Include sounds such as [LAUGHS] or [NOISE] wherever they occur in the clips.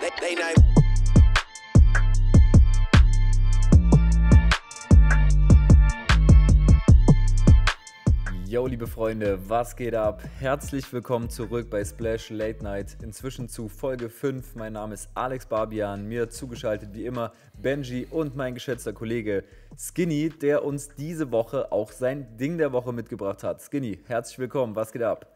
Day Night. Yo, liebe Freunde, was geht ab? Herzlich willkommen zurück bei Splash Late Night. Inzwischen zu Folge 5. Mein Name ist Alex Barbian. Mir zugeschaltet wie immer Benji und mein geschätzter Kollege Skinny, der uns diese Woche auch sein Ding der Woche mitgebracht hat. Skinny, herzlich willkommen. Was geht ab?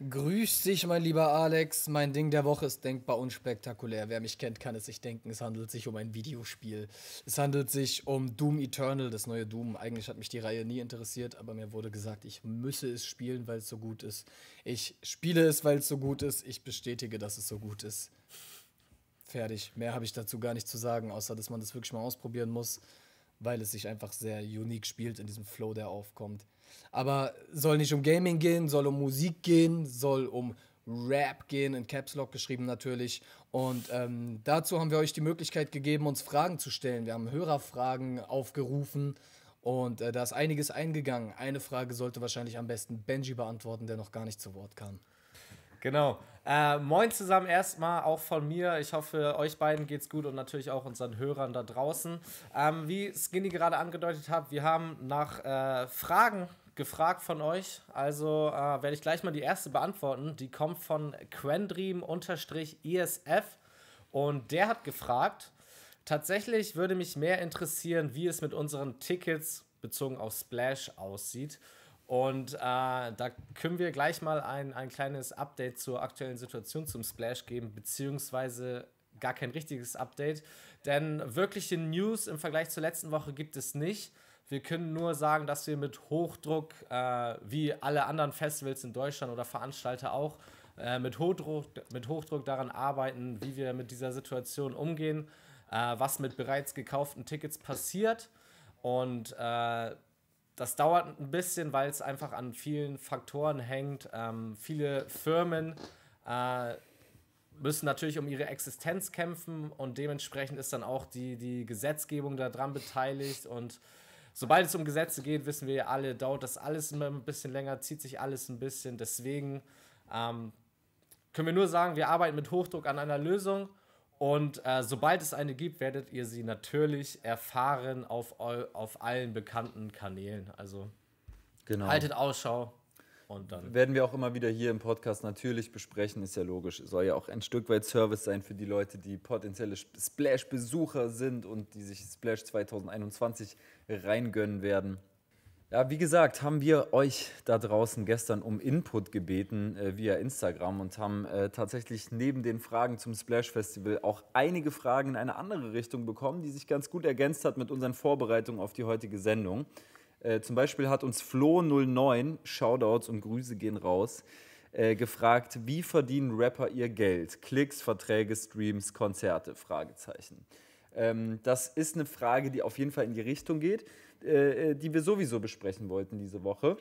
Grüß dich, mein lieber Alex. Mein Ding der Woche ist denkbar unspektakulär. Wer mich kennt, kann es sich denken. Es handelt sich um ein Videospiel. Es handelt sich um Doom Eternal, das neue Doom. Eigentlich hat mich die Reihe nie interessiert, aber mir wurde gesagt, ich müsse es spielen, weil es so gut ist. Ich spiele es, weil es so gut ist. Ich bestätige, dass es so gut ist. Fertig. Mehr habe ich dazu gar nicht zu sagen, außer dass man das wirklich mal ausprobieren muss, weil es sich einfach sehr unique spielt in diesem Flow, der aufkommt. Aber soll nicht um Gaming gehen, soll um Musik gehen, soll um Rap gehen, in Caps Lock geschrieben natürlich. Und ähm, dazu haben wir euch die Möglichkeit gegeben, uns Fragen zu stellen. Wir haben Hörerfragen aufgerufen und äh, da ist einiges eingegangen. Eine Frage sollte wahrscheinlich am besten Benji beantworten, der noch gar nicht zu Wort kam. Genau. Äh, moin zusammen erstmal, auch von mir. Ich hoffe, euch beiden geht's gut und natürlich auch unseren Hörern da draußen. Ähm, wie Skinny gerade angedeutet hat, wir haben nach äh, Fragen gefragt von euch. Also äh, werde ich gleich mal die erste beantworten. Die kommt von Quendream-ISF und der hat gefragt, tatsächlich würde mich mehr interessieren, wie es mit unseren Tickets bezogen auf Splash aussieht. Und äh, da können wir gleich mal ein, ein kleines Update zur aktuellen Situation zum Splash geben, beziehungsweise gar kein richtiges Update. Denn wirkliche News im Vergleich zur letzten Woche gibt es nicht. Wir können nur sagen, dass wir mit Hochdruck, äh, wie alle anderen Festivals in Deutschland oder Veranstalter auch, äh, mit, Hochdruck, mit Hochdruck daran arbeiten, wie wir mit dieser Situation umgehen, äh, was mit bereits gekauften Tickets passiert. Und äh, das dauert ein bisschen, weil es einfach an vielen Faktoren hängt. Ähm, viele Firmen äh, müssen natürlich um ihre Existenz kämpfen und dementsprechend ist dann auch die, die Gesetzgebung daran beteiligt und sobald es um Gesetze geht, wissen wir ja alle, dauert das alles immer ein bisschen länger, zieht sich alles ein bisschen. Deswegen ähm, können wir nur sagen, wir arbeiten mit Hochdruck an einer Lösung. Und äh, sobald es eine gibt, werdet ihr sie natürlich erfahren auf, auf allen bekannten Kanälen. Also genau. haltet Ausschau, und dann werden wir auch immer wieder hier im Podcast natürlich besprechen, ist ja logisch. Soll ja auch ein Stück weit Service sein für die Leute, die potenzielle Splash-Besucher sind und die sich Splash 2021 reingönnen werden. Ja, wie gesagt, haben wir euch da draußen gestern um Input gebeten äh, via Instagram und haben äh, tatsächlich neben den Fragen zum Splash Festival auch einige Fragen in eine andere Richtung bekommen, die sich ganz gut ergänzt hat mit unseren Vorbereitungen auf die heutige Sendung. Äh, zum Beispiel hat uns Flo09, Shoutouts und Grüße gehen raus, äh, gefragt, wie verdienen Rapper ihr Geld? Klicks, Verträge, Streams, Konzerte? Fragezeichen. Ähm, das ist eine Frage, die auf jeden Fall in die Richtung geht, äh, äh die wir sowieso besprechen wollten diese Woche.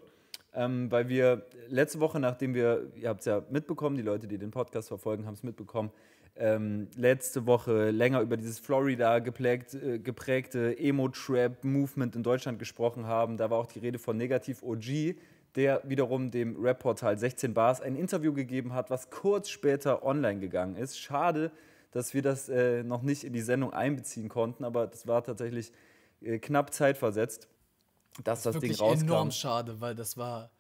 Ähm, weil wir letzte Woche, nachdem wir, ihr habt es ja mitbekommen, die Leute, die den Podcast verfolgen, haben es mitbekommen, ähm, letzte Woche länger über dieses Florida geprägt, äh, geprägte Emo-Trap-Movement in Deutschland gesprochen haben. Da war auch die Rede von Negativ OG, der wiederum dem Rap-Portal 16 Bars ein Interview gegeben hat, was kurz später online gegangen ist. Schade, dass wir das äh, noch nicht in die Sendung einbeziehen konnten, aber das war tatsächlich äh, knapp zeitversetzt, dass das, das Ding rauskam. Das ist enorm schade, weil das war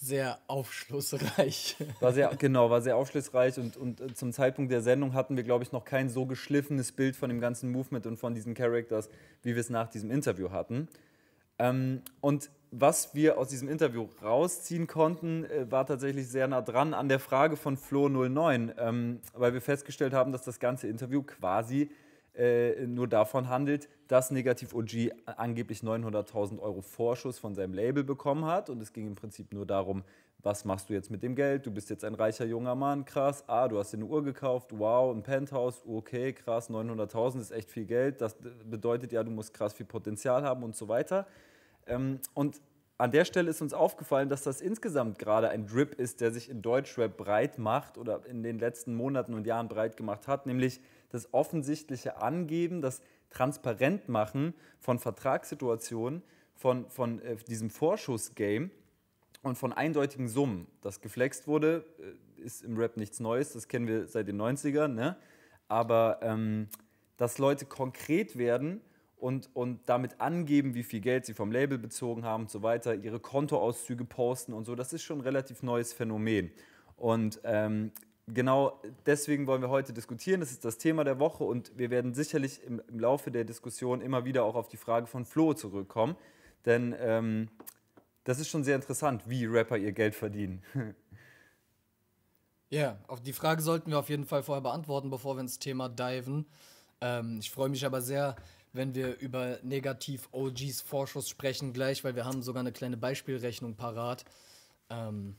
sehr aufschlussreich. [LAUGHS] War sehr, genau, war sehr aufschlussreich und, und äh, zum Zeitpunkt der Sendung hatten wir, glaube ich, noch kein so geschliffenes Bild von dem ganzen Movement und von diesen Characters, wie wir es nach diesem Interview hatten. Ähm, und was wir aus diesem Interview rausziehen konnten, äh, war tatsächlich sehr nah dran an der Frage von Flo09, ähm, weil wir festgestellt haben, dass das ganze Interview quasi äh, nur davon handelt, dass Negativ OG angeblich 900.000 Euro Vorschuss von seinem Label bekommen hat. Und es ging im Prinzip nur darum, was machst du jetzt mit dem Geld? Du bist jetzt ein reicher junger Mann, krass. Ah, du hast dir eine Uhr gekauft, wow, ein Penthouse, okay, krass, 900.000 ist echt viel Geld. Das bedeutet ja, du musst krass viel Potenzial haben und so weiter. Ähm, und an der Stelle ist uns aufgefallen, dass das insgesamt gerade ein Drip ist, der sich in Deutschrap breit macht oder in den letzten Monaten und Jahren breit gemacht hat, nämlich das offensichtliche Angeben, dass transparent machen von Vertragssituationen, von, von äh, diesem Vorschussgame und von eindeutigen Summen. Das geflext wurde, äh, ist im Rap nichts Neues, das kennen wir seit den 90ern, ne? aber ähm, dass Leute konkret werden und, und damit angeben, wie viel Geld sie vom Label bezogen haben und so weiter, ihre Kontoauszüge posten und so, das ist schon ein relativ neues Phänomen. Und ähm, genau deswegen wollen wir heute diskutieren. Das ist das Thema der Woche und wir werden sicherlich im, im Laufe der Diskussion immer wieder auch auf die Frage von Flo zurückkommen. Denn ähm, das ist schon sehr interessant, wie Rapper ihr Geld verdienen. [LAUGHS] Ja, yeah, die Frage sollten wir auf jeden Fall vorher beantworten, bevor wir ins Thema diven. Ähm, ich freue mich aber sehr, wenn wir über Negativ-OGs-Vorschuss sprechen gleich, weil wir haben sogar eine kleine Beispielrechnung parat. Ähm,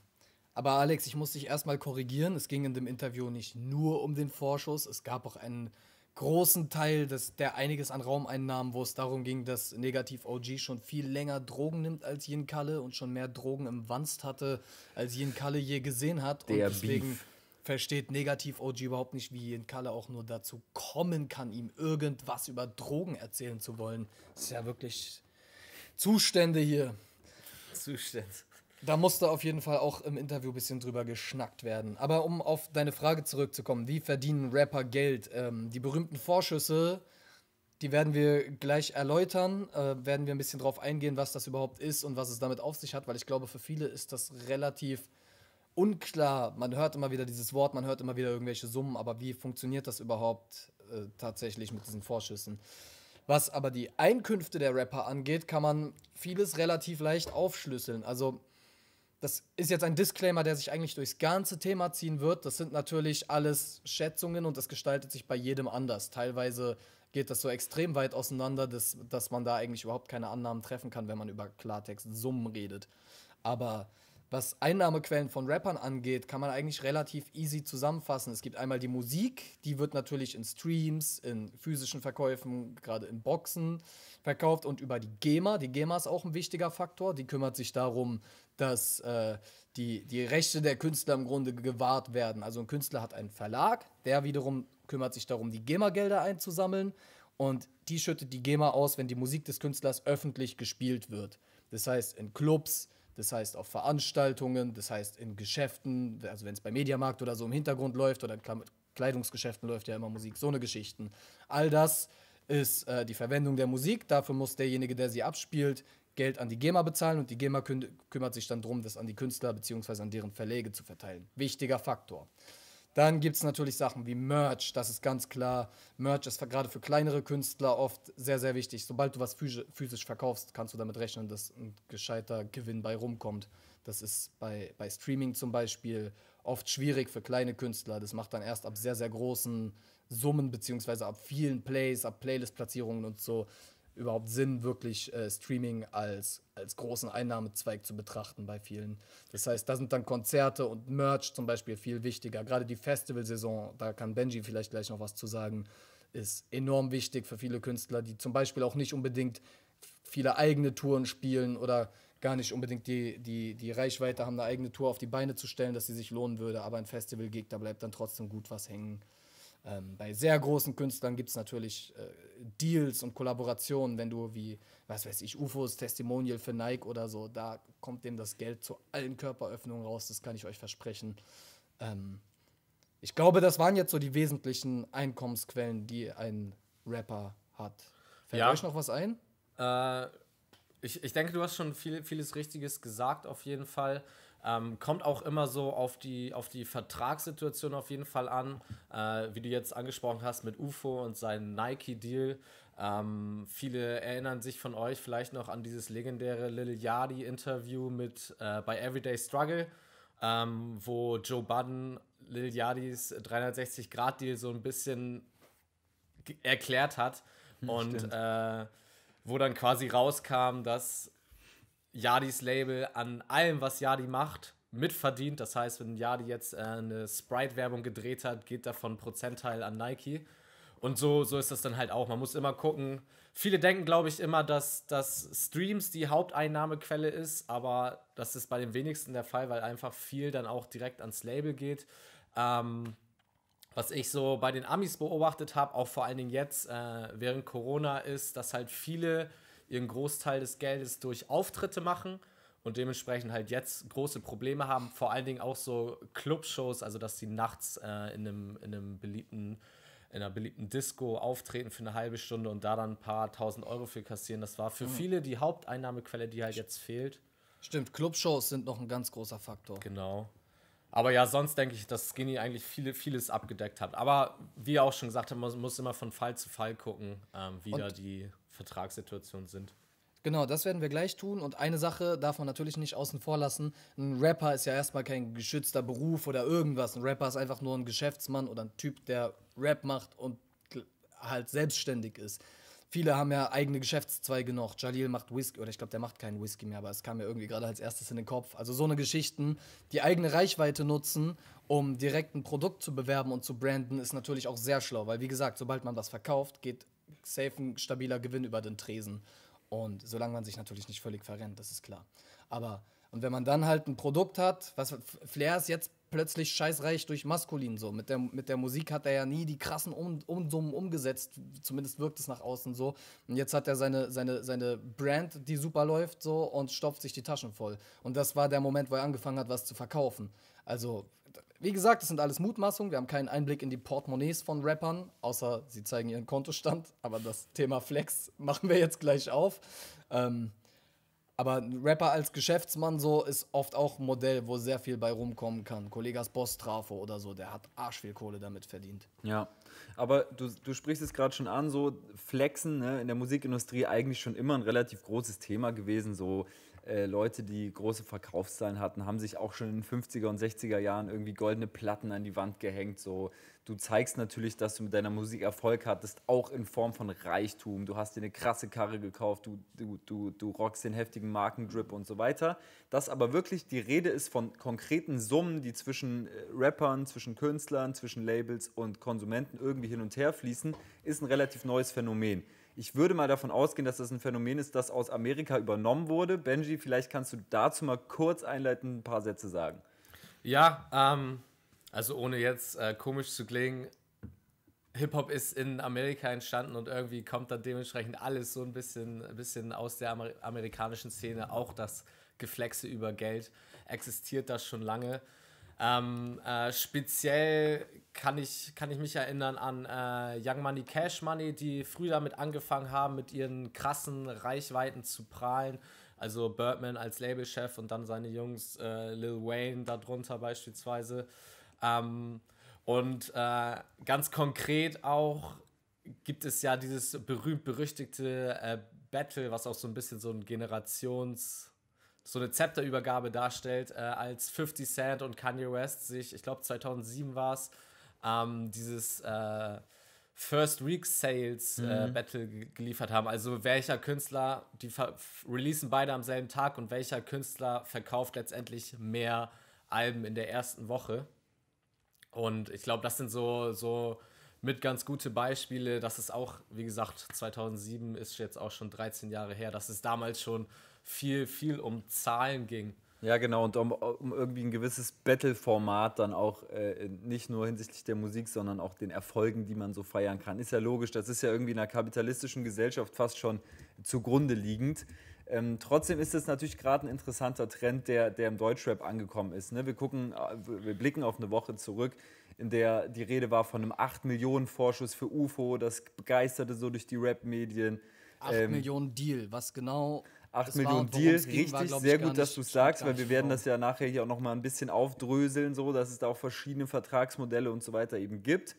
aber Alex, ich muss dich erstmal korrigieren. Es ging in dem Interview nicht nur um den Vorschuss. Es gab auch einen großen Teil, des, der einiges an Raumeinnahmen, wo es darum ging, dass Negativ OG schon viel länger Drogen nimmt als Yin Kalle und schon mehr Drogen im Wanst hatte, als Yin Kalle je gesehen hat. Der und deswegen Beef. versteht Negativ OG überhaupt nicht, wie Yin Kalle auch nur dazu kommen kann, ihm irgendwas über Drogen erzählen zu wollen. Das ist ja wirklich Zustände hier. Zustände. Da musste auf jeden Fall auch im Interview ein bisschen drüber geschnackt werden. Aber um auf deine Frage zurückzukommen, wie verdienen Rapper Geld? Ähm, die berühmten Vorschüsse, die werden wir gleich erläutern, äh, werden wir ein bisschen drauf eingehen, was das überhaupt ist und was es damit auf sich hat, weil ich glaube, für viele ist das relativ unklar. Man hört immer wieder dieses Wort, man hört immer wieder irgendwelche Summen, aber wie funktioniert das überhaupt äh, tatsächlich mit diesen Vorschüssen? Was aber die Einkünfte der Rapper angeht, kann man vieles relativ leicht aufschlüsseln. Also das ist jetzt ein Disclaimer, der sich eigentlich durchs ganze Thema ziehen wird. Das sind natürlich alles Schätzungen und das gestaltet sich bei jedem anders. Teilweise geht das so extrem weit auseinander, dass, dass man da eigentlich überhaupt keine Annahmen treffen kann, wenn man über Klartext-Summen redet. Aber was Einnahmequellen von Rappern angeht, kann man eigentlich relativ easy zusammenfassen. Es gibt einmal die Musik, die wird natürlich in Streams, in physischen Verkäufen, gerade in Boxen verkauft und über die GEMA. Die GEMA ist auch ein wichtiger Faktor. Die kümmert sich darum, dass äh, die, die Rechte der Künstler im Grunde gewahrt werden. Also ein Künstler hat einen Verlag, der wiederum kümmert sich darum, die GEMA-Gelder einzusammeln und die schüttet die GEMA aus, wenn die Musik des Künstlers öffentlich gespielt wird. Das heißt in Clubs, das heißt auf Veranstaltungen, das heißt in Geschäften, also wenn es bei Mediamarkt oder so im Hintergrund läuft oder in Kleidungsgeschäften läuft ja immer Musik, so eine Geschichten. All das ist äh, die Verwendung der Musik. Dafür muss derjenige, der sie abspielt, Geld an die GEMA bezahlen und die GEMA kü kümmert sich dann darum, das an die Künstler bzw. an deren Verlege zu verteilen. Wichtiger Faktor. Dann gibt es natürlich Sachen wie Merch, das ist ganz klar. Merch ist gerade für kleinere Künstler oft sehr, sehr wichtig. Sobald du was physisch verkaufst, kannst du damit rechnen, dass ein gescheiter Gewinn bei rumkommt. Das ist bei, bei Streaming zum Beispiel oft schwierig für kleine Künstler. Das macht dann erst ab sehr, sehr großen Summen, beziehungsweise ab vielen Plays, ab Playlist-Platzierungen und so, überhaupt Sinn, wirklich äh, Streaming als, als großen Einnahmezweig zu betrachten bei vielen. Das heißt, da sind dann Konzerte und Merch zum Beispiel viel wichtiger. Gerade die Festivalsaison, da kann Benji vielleicht gleich noch was zu sagen, ist enorm wichtig für viele Künstler, die zum Beispiel auch nicht unbedingt viele eigene Touren spielen oder gar nicht unbedingt die, die, die Reichweite haben, eine eigene Tour auf die Beine zu stellen, dass sie sich lohnen würde. Aber ein Festival-Gig, da bleibt dann trotzdem gut was hängen. Ähm, bei sehr großen Künstlern gibt es natürlich äh, Deals und Kollaborationen, wenn du wie, was weiß ich, UFOs, Testimonial für Nike oder so, da kommt dem das Geld zu allen Körperöffnungen raus, das kann ich euch versprechen. Ähm, ich glaube, das waren jetzt so die wesentlichen Einkommensquellen, die ein Rapper hat. Fällt ja. euch noch was ein? Äh, ich, ich denke, du hast schon viel, vieles Richtiges gesagt, auf jeden Fall. Ähm, kommt auch immer so auf die, auf die Vertragssituation auf jeden Fall an. Äh, wie du jetzt angesprochen hast mit UFO und seinem Nike-Deal. Ähm, viele erinnern sich von euch vielleicht noch an dieses legendäre Lil Yadi-Interview mit äh, bei Everyday Struggle, ähm, wo Joe Budden Lil Yadis 360-Grad-Deal so ein bisschen erklärt hat. Hm, und äh, wo dann quasi rauskam, dass Yadis Label an allem, was Yadi macht, mitverdient. Das heißt, wenn Yadi jetzt äh, eine Sprite-Werbung gedreht hat, geht davon ein Prozentteil an Nike. Und so, so ist das dann halt auch. Man muss immer gucken. Viele denken, glaube ich, immer, dass, dass Streams die Haupteinnahmequelle ist, aber das ist bei den wenigsten der Fall, weil einfach viel dann auch direkt ans Label geht. Ähm, was ich so bei den Amis beobachtet habe, auch vor allen Dingen jetzt äh, während Corona, ist, dass halt viele ihren Großteil des Geldes durch Auftritte machen und dementsprechend halt jetzt große Probleme haben. Vor allen Dingen auch so Clubshows, also dass sie nachts äh, in, einem, in einem beliebten in einer beliebten Disco auftreten für eine halbe Stunde und da dann ein paar tausend Euro für kassieren. Das war für mhm. viele die Haupteinnahmequelle, die halt jetzt fehlt. Stimmt, Clubshows sind noch ein ganz großer Faktor. Genau. Aber ja, sonst denke ich, dass Skinny eigentlich viele, vieles abgedeckt hat. Aber wie ihr auch schon gesagt habt, man muss immer von Fall zu Fall gucken, ähm, wie und da die Vertragssituationen sind. Genau, das werden wir gleich tun. Und eine Sache darf man natürlich nicht außen vor lassen. Ein Rapper ist ja erstmal kein geschützter Beruf oder irgendwas. Ein Rapper ist einfach nur ein Geschäftsmann oder ein Typ, der Rap macht und halt selbstständig ist viele haben ja eigene Geschäftszweige noch. Jalil macht Whisky, oder ich glaube, der macht keinen Whisky mehr, aber es kam mir irgendwie gerade als erstes in den Kopf. Also so eine Geschichten, die eigene Reichweite nutzen, um direkt ein Produkt zu bewerben und zu branden, ist natürlich auch sehr schlau, weil wie gesagt, sobald man was verkauft, geht safe ein stabiler Gewinn über den Tresen. Und solange man sich natürlich nicht völlig verrennt, das ist klar. Aber und wenn man dann halt ein Produkt hat, was Flair ist jetzt plötzlich scheißreich durch maskulin so. Mit der, mit der Musik hat er ja nie die krassen um Unsummen umgesetzt, zumindest wirkt es nach außen so. Und jetzt hat er seine, seine, seine Brand, die super läuft so und stopft sich die Taschen voll. Und das war der Moment, wo er angefangen hat, was zu verkaufen. Also, wie gesagt, das sind alles Mutmaßungen. Wir haben keinen Einblick in die Portemonnaies von Rappern, außer sie zeigen ihren Kontostand. Aber das Thema Flex [LAUGHS] machen wir jetzt gleich auf. Ähm, aber ein Rapper als Geschäftsmann so ist oft auch ein Modell, wo sehr viel bei rumkommen kann. Kollegas Boss Trafo oder so, der hat arsch viel Kohle damit verdient. Ja, aber du, du sprichst es gerade schon an, so Flexen ne, in der Musikindustrie eigentlich schon immer ein relativ großes Thema gewesen, so äh, Leute, die große Verkaufszahlen hatten, haben sich auch schon in den 50er und 60er Jahren irgendwie goldene Platten an die Wand gehängt. So, du zeigst natürlich, dass du mit deiner Musik Erfolg hattest, auch in Form von Reichtum. Du hast dir eine krasse Karre gekauft, du, du, du, du rockst den heftigen Markendrip und so weiter. Dass aber wirklich die Rede ist von konkreten Summen, die zwischen äh, Rappern, zwischen Künstlern, zwischen Labels und Konsumenten irgendwie hin und her fließen, ist ein relativ neues Phänomen. Ich würde mal davon ausgehen, dass das ein Phänomen ist, das aus Amerika übernommen wurde. Benji, vielleicht kannst du dazu mal kurz einleitend ein paar Sätze sagen. Ja, ähm, also ohne jetzt äh, komisch zu klingen, Hip-Hop ist in Amerika entstanden und irgendwie kommt dann dementsprechend alles so ein bisschen, ein bisschen aus der Amer amerikanischen Szene. Auch das Geflexe über Geld existiert das schon lange. Ähm, äh, speziell kann ich, kann ich mich erinnern an äh, Young Money Cash Money, die früh damit angefangen haben, mit ihren krassen Reichweiten zu prahlen. Also Birdman als Labelchef und dann seine Jungs äh, Lil Wayne darunter beispielsweise. Ähm, und äh, ganz konkret auch gibt es ja dieses berühmt-berüchtigte äh, Battle, was auch so ein bisschen so ein Generations- so eine Zepterübergabe darstellt, äh, als 50 Cent und Kanye West sich, ich glaube 2007 war es, ähm, dieses äh, First Week Sales äh, mhm. äh, Battle geliefert haben. Also welcher Künstler, die releasen beide am selben Tag und welcher Künstler verkauft letztendlich mehr Alben in der ersten Woche. Und ich glaube, das sind so, so mit ganz gute Beispiele. dass es auch, wie gesagt, 2007 ist jetzt auch schon 13 Jahre her, dass es damals schon viel, viel um Zahlen ging. Ja, genau, und um, um irgendwie ein gewisses Battle-Format dann auch äh, nicht nur hinsichtlich der Musik, sondern auch den Erfolgen, die man so feiern kann. Ist ja logisch, das ist ja irgendwie in einer kapitalistischen Gesellschaft fast schon zugrunde liegend. Ähm, trotzdem ist es natürlich gerade ein interessanter Trend, der, der im Deutschrap angekommen ist. Ne? Wir, gucken, äh, wir blicken auf eine Woche zurück, in der die Rede war von einem 8-Millionen-Vorschuss für UFO, das begeisterte so durch die Rap-Medien. 8 ähm, Millionen Deal, was genau 8 Millionen Deal, richtig, war, sehr gut, dass du es sagst, weil wir werden das ja nachher hier auch nochmal ein bisschen aufdröseln, so dass es da auch verschiedene Vertragsmodelle und so weiter eben gibt.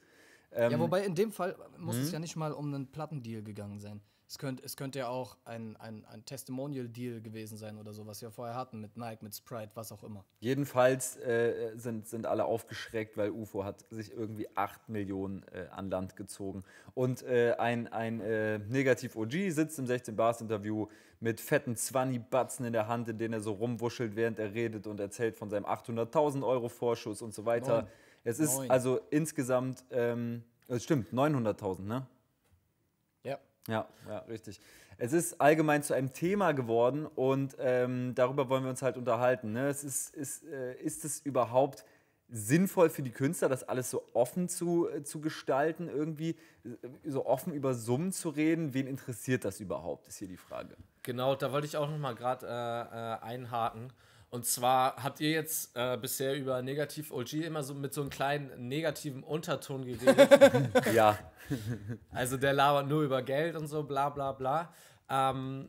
Ähm, ja, wobei in dem Fall muss es mhm. ja nicht mal um einen Plattendeal gegangen sein. Es könnte, es könnte ja auch ein, ein, ein Testimonial-Deal gewesen sein oder so, was wir vorher hatten mit Nike, mit Sprite, was auch immer. Jedenfalls äh, sind, sind alle aufgeschreckt, weil UFO hat sich irgendwie 8 Millionen äh, an Land gezogen. Und äh, ein, ein äh, Negativ-OG sitzt im 16-Bars-Interview mit fetten 20-Batzen in der Hand, in denen er so rumwuschelt, während er redet und erzählt von seinem 800.000 Euro Vorschuss und so weiter. Neun. Es ist Neun. also insgesamt, ähm, es stimmt, 900.000, ne? Ja, ja, richtig. Es ist allgemein zu einem Thema geworden und ähm, darüber wollen wir uns halt unterhalten. Ne? Es ist, ist, äh, ist es überhaupt sinnvoll für die Künstler, das alles so offen zu, äh, zu gestalten, irgendwie äh, so offen über Summen zu reden? Wen interessiert das überhaupt, ist hier die Frage. Genau, da wollte ich auch nochmal gerade äh, äh, einhaken. Und zwar habt ihr jetzt äh, bisher über Negativ OG immer so mit so einem kleinen negativen Unterton geredet. [LAUGHS] ja. Also der labert nur über Geld und so, bla bla bla. Ähm,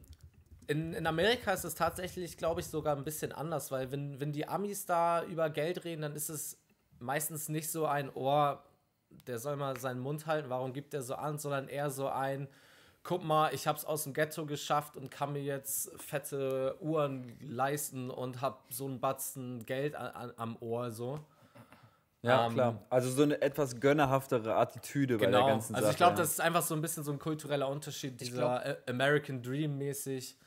in, in Amerika ist es tatsächlich, glaube ich, sogar ein bisschen anders, weil wenn, wenn die Amis da über Geld reden, dann ist es meistens nicht so ein Ohr, der soll mal seinen Mund halten, warum gibt der so an, sondern eher so ein, guck mal, ich habe es aus dem Ghetto geschafft und kann mir jetzt fette Uhren leisten und habe so einen Batzen Geld an, an, am Ohr so. Ja, ähm, klar. Also so eine etwas gönnerhaftere Attitüde genau. bei der genau. ganzen Sache. Also ich glaube, ja. das ist einfach so ein bisschen so ein kultureller Unterschied, dieser glaub, äh, American Dream mäßig.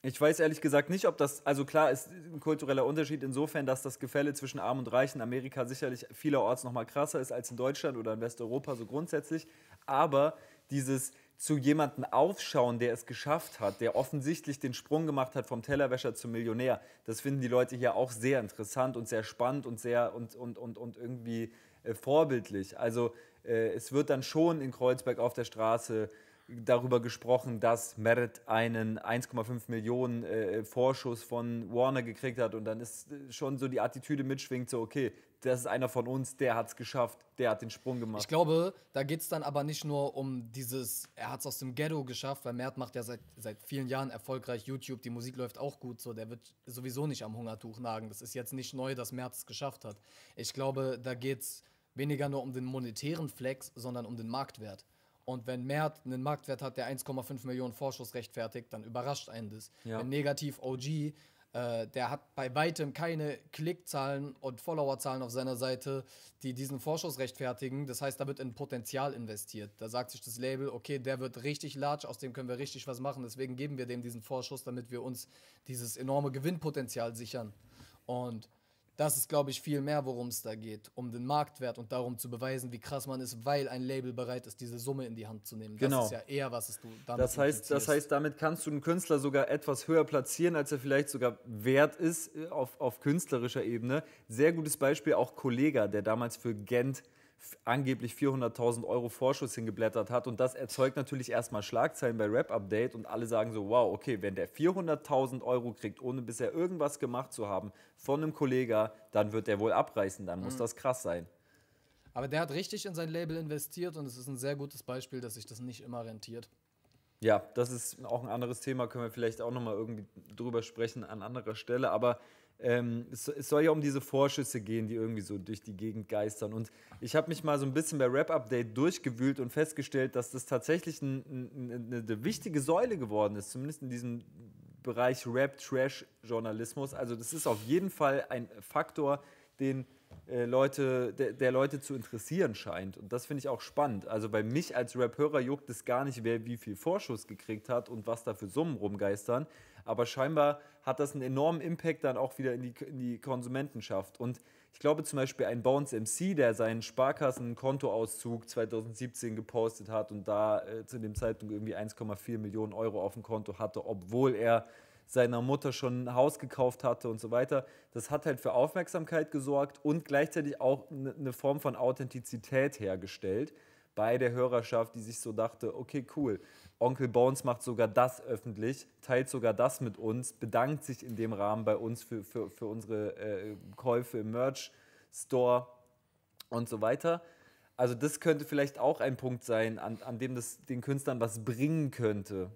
Ich weiß ehrlich gesagt nicht, ob das, also klar ist ein kultureller Unterschied insofern, dass das Gefälle zwischen Arm und Reich in Amerika sicherlich vielerorts nochmal krasser ist als in Deutschland oder in Westeuropa so grundsätzlich. Aber dieses, zu jemandem aufschauen, der es geschafft hat, der offensichtlich den Sprung gemacht hat vom Tellerwäscher zum Millionär. Das finden die Leute hier auch sehr interessant und sehr spannend und sehr und, und, und, und irgendwie äh, vorbildlich. Also äh, es wird dann schon in Kreuzberg auf der Straße darüber gesprochen, dass Merit einen 1,5 Millionen äh, Vorschuss von Warner gekriegt hat und dann ist äh, schon so die Attitüde mitschwingt, so okay, das ist einer von uns, der hat es geschafft, der hat den Sprung gemacht. Ich glaube, da geht es dann aber nicht nur um dieses, er hat es aus dem Ghetto geschafft, weil Merit macht ja seit, seit vielen Jahren erfolgreich YouTube, die Musik läuft auch gut, so der wird sowieso nicht am Hungertuch nagen. Das ist jetzt nicht neu, dass Merit es geschafft hat. Ich glaube, da geht es weniger nur um den monetären Flex, sondern um den Marktwert. Und wenn Mert einen Marktwert hat, der 1,5 Millionen Vorschuss rechtfertigt, dann überrascht einen das. Ja. Wenn negativ OG, äh, der hat bei weitem keine Klickzahlen und Followerzahlen auf seiner Seite, die diesen Vorschuss rechtfertigen. Das heißt, da wird in Potenzial investiert. Da sagt sich das Label, okay, der wird richtig large, aus dem können wir richtig was machen. Deswegen geben wir dem diesen Vorschuss, damit wir uns dieses enorme Gewinnpotenzial sichern. Und das ist, glaube ich, viel mehr, worum es da geht. Um den Marktwert und darum zu beweisen, wie krass man ist, weil ein Label bereit ist, diese Summe in die Hand zu nehmen. Genau. Das ist ja eher, was es du damit das heißt, das heißt, damit kannst du einen Künstler sogar etwas höher platzieren, als er vielleicht sogar wert ist äh, auf, auf künstlerischer Ebene. Sehr gutes Beispiel auch Kollega, der damals für Gent angeblich 400.000 Euro Vorschuss hingeblättert hat. Und das erzeugt natürlich erstmal Schlagzeilen bei Rap Update und alle sagen so, wow, okay, wenn der 400.000 Euro kriegt, ohne bisher irgendwas gemacht zu haben von einem Kollegen, dann wird der wohl abreißen, dann mhm. muss das krass sein. Aber der hat richtig in sein Label investiert und es ist ein sehr gutes Beispiel, dass sich das nicht immer rentiert. Ja, das ist auch ein anderes Thema, können wir vielleicht auch nochmal irgendwie drüber sprechen an anderer Stelle. Aber ähm, es, es, soll ja um diese Vorschüsse gehen, die irgendwie so durch die Gegend geistern. Und ich habe mich mal so ein bisschen bei Rap Update durchgewühlt und festgestellt, dass das tatsächlich ein, ein, eine wichtige Säule geworden ist, zumindest in diesem Bereich Rap-Trash-Journalismus. Also das ist auf jeden Fall ein Faktor, den äh, Leute, der, der, Leute zu interessieren scheint. Und das finde ich auch spannend. Also bei mich als Rap-Hörer juckt es gar nicht, wer wie viel Vorschuss gekriegt hat und was da für Summen rumgeistern. Aber scheinbar hat das einen enormen Impact dann auch wieder in die, in die Konsumentenschaft. Und ich glaube zum Beispiel ein Bounce MC, der seinen Sparkassen-Kontoauszug 2017 gepostet hat und da äh, zu dem Zeitpunkt irgendwie 1,4 Millionen Euro auf dem Konto hatte, obwohl er seiner Mutter schon ein Haus gekauft hatte und so weiter. Das hat halt für Aufmerksamkeit gesorgt und gleichzeitig auch ne, eine Form von Authentizität hergestellt bei der Hörerschaft, die sich so dachte, okay, cool, Onkel Bones macht sogar das öffentlich, teilt sogar das mit uns, bedankt sich in dem Rahmen bei uns für, für, für unsere äh, Käufe im Merch-Store und so weiter. Also das könnte vielleicht auch ein Punkt sein, an, an dem das den Künstlern was bringen könnte,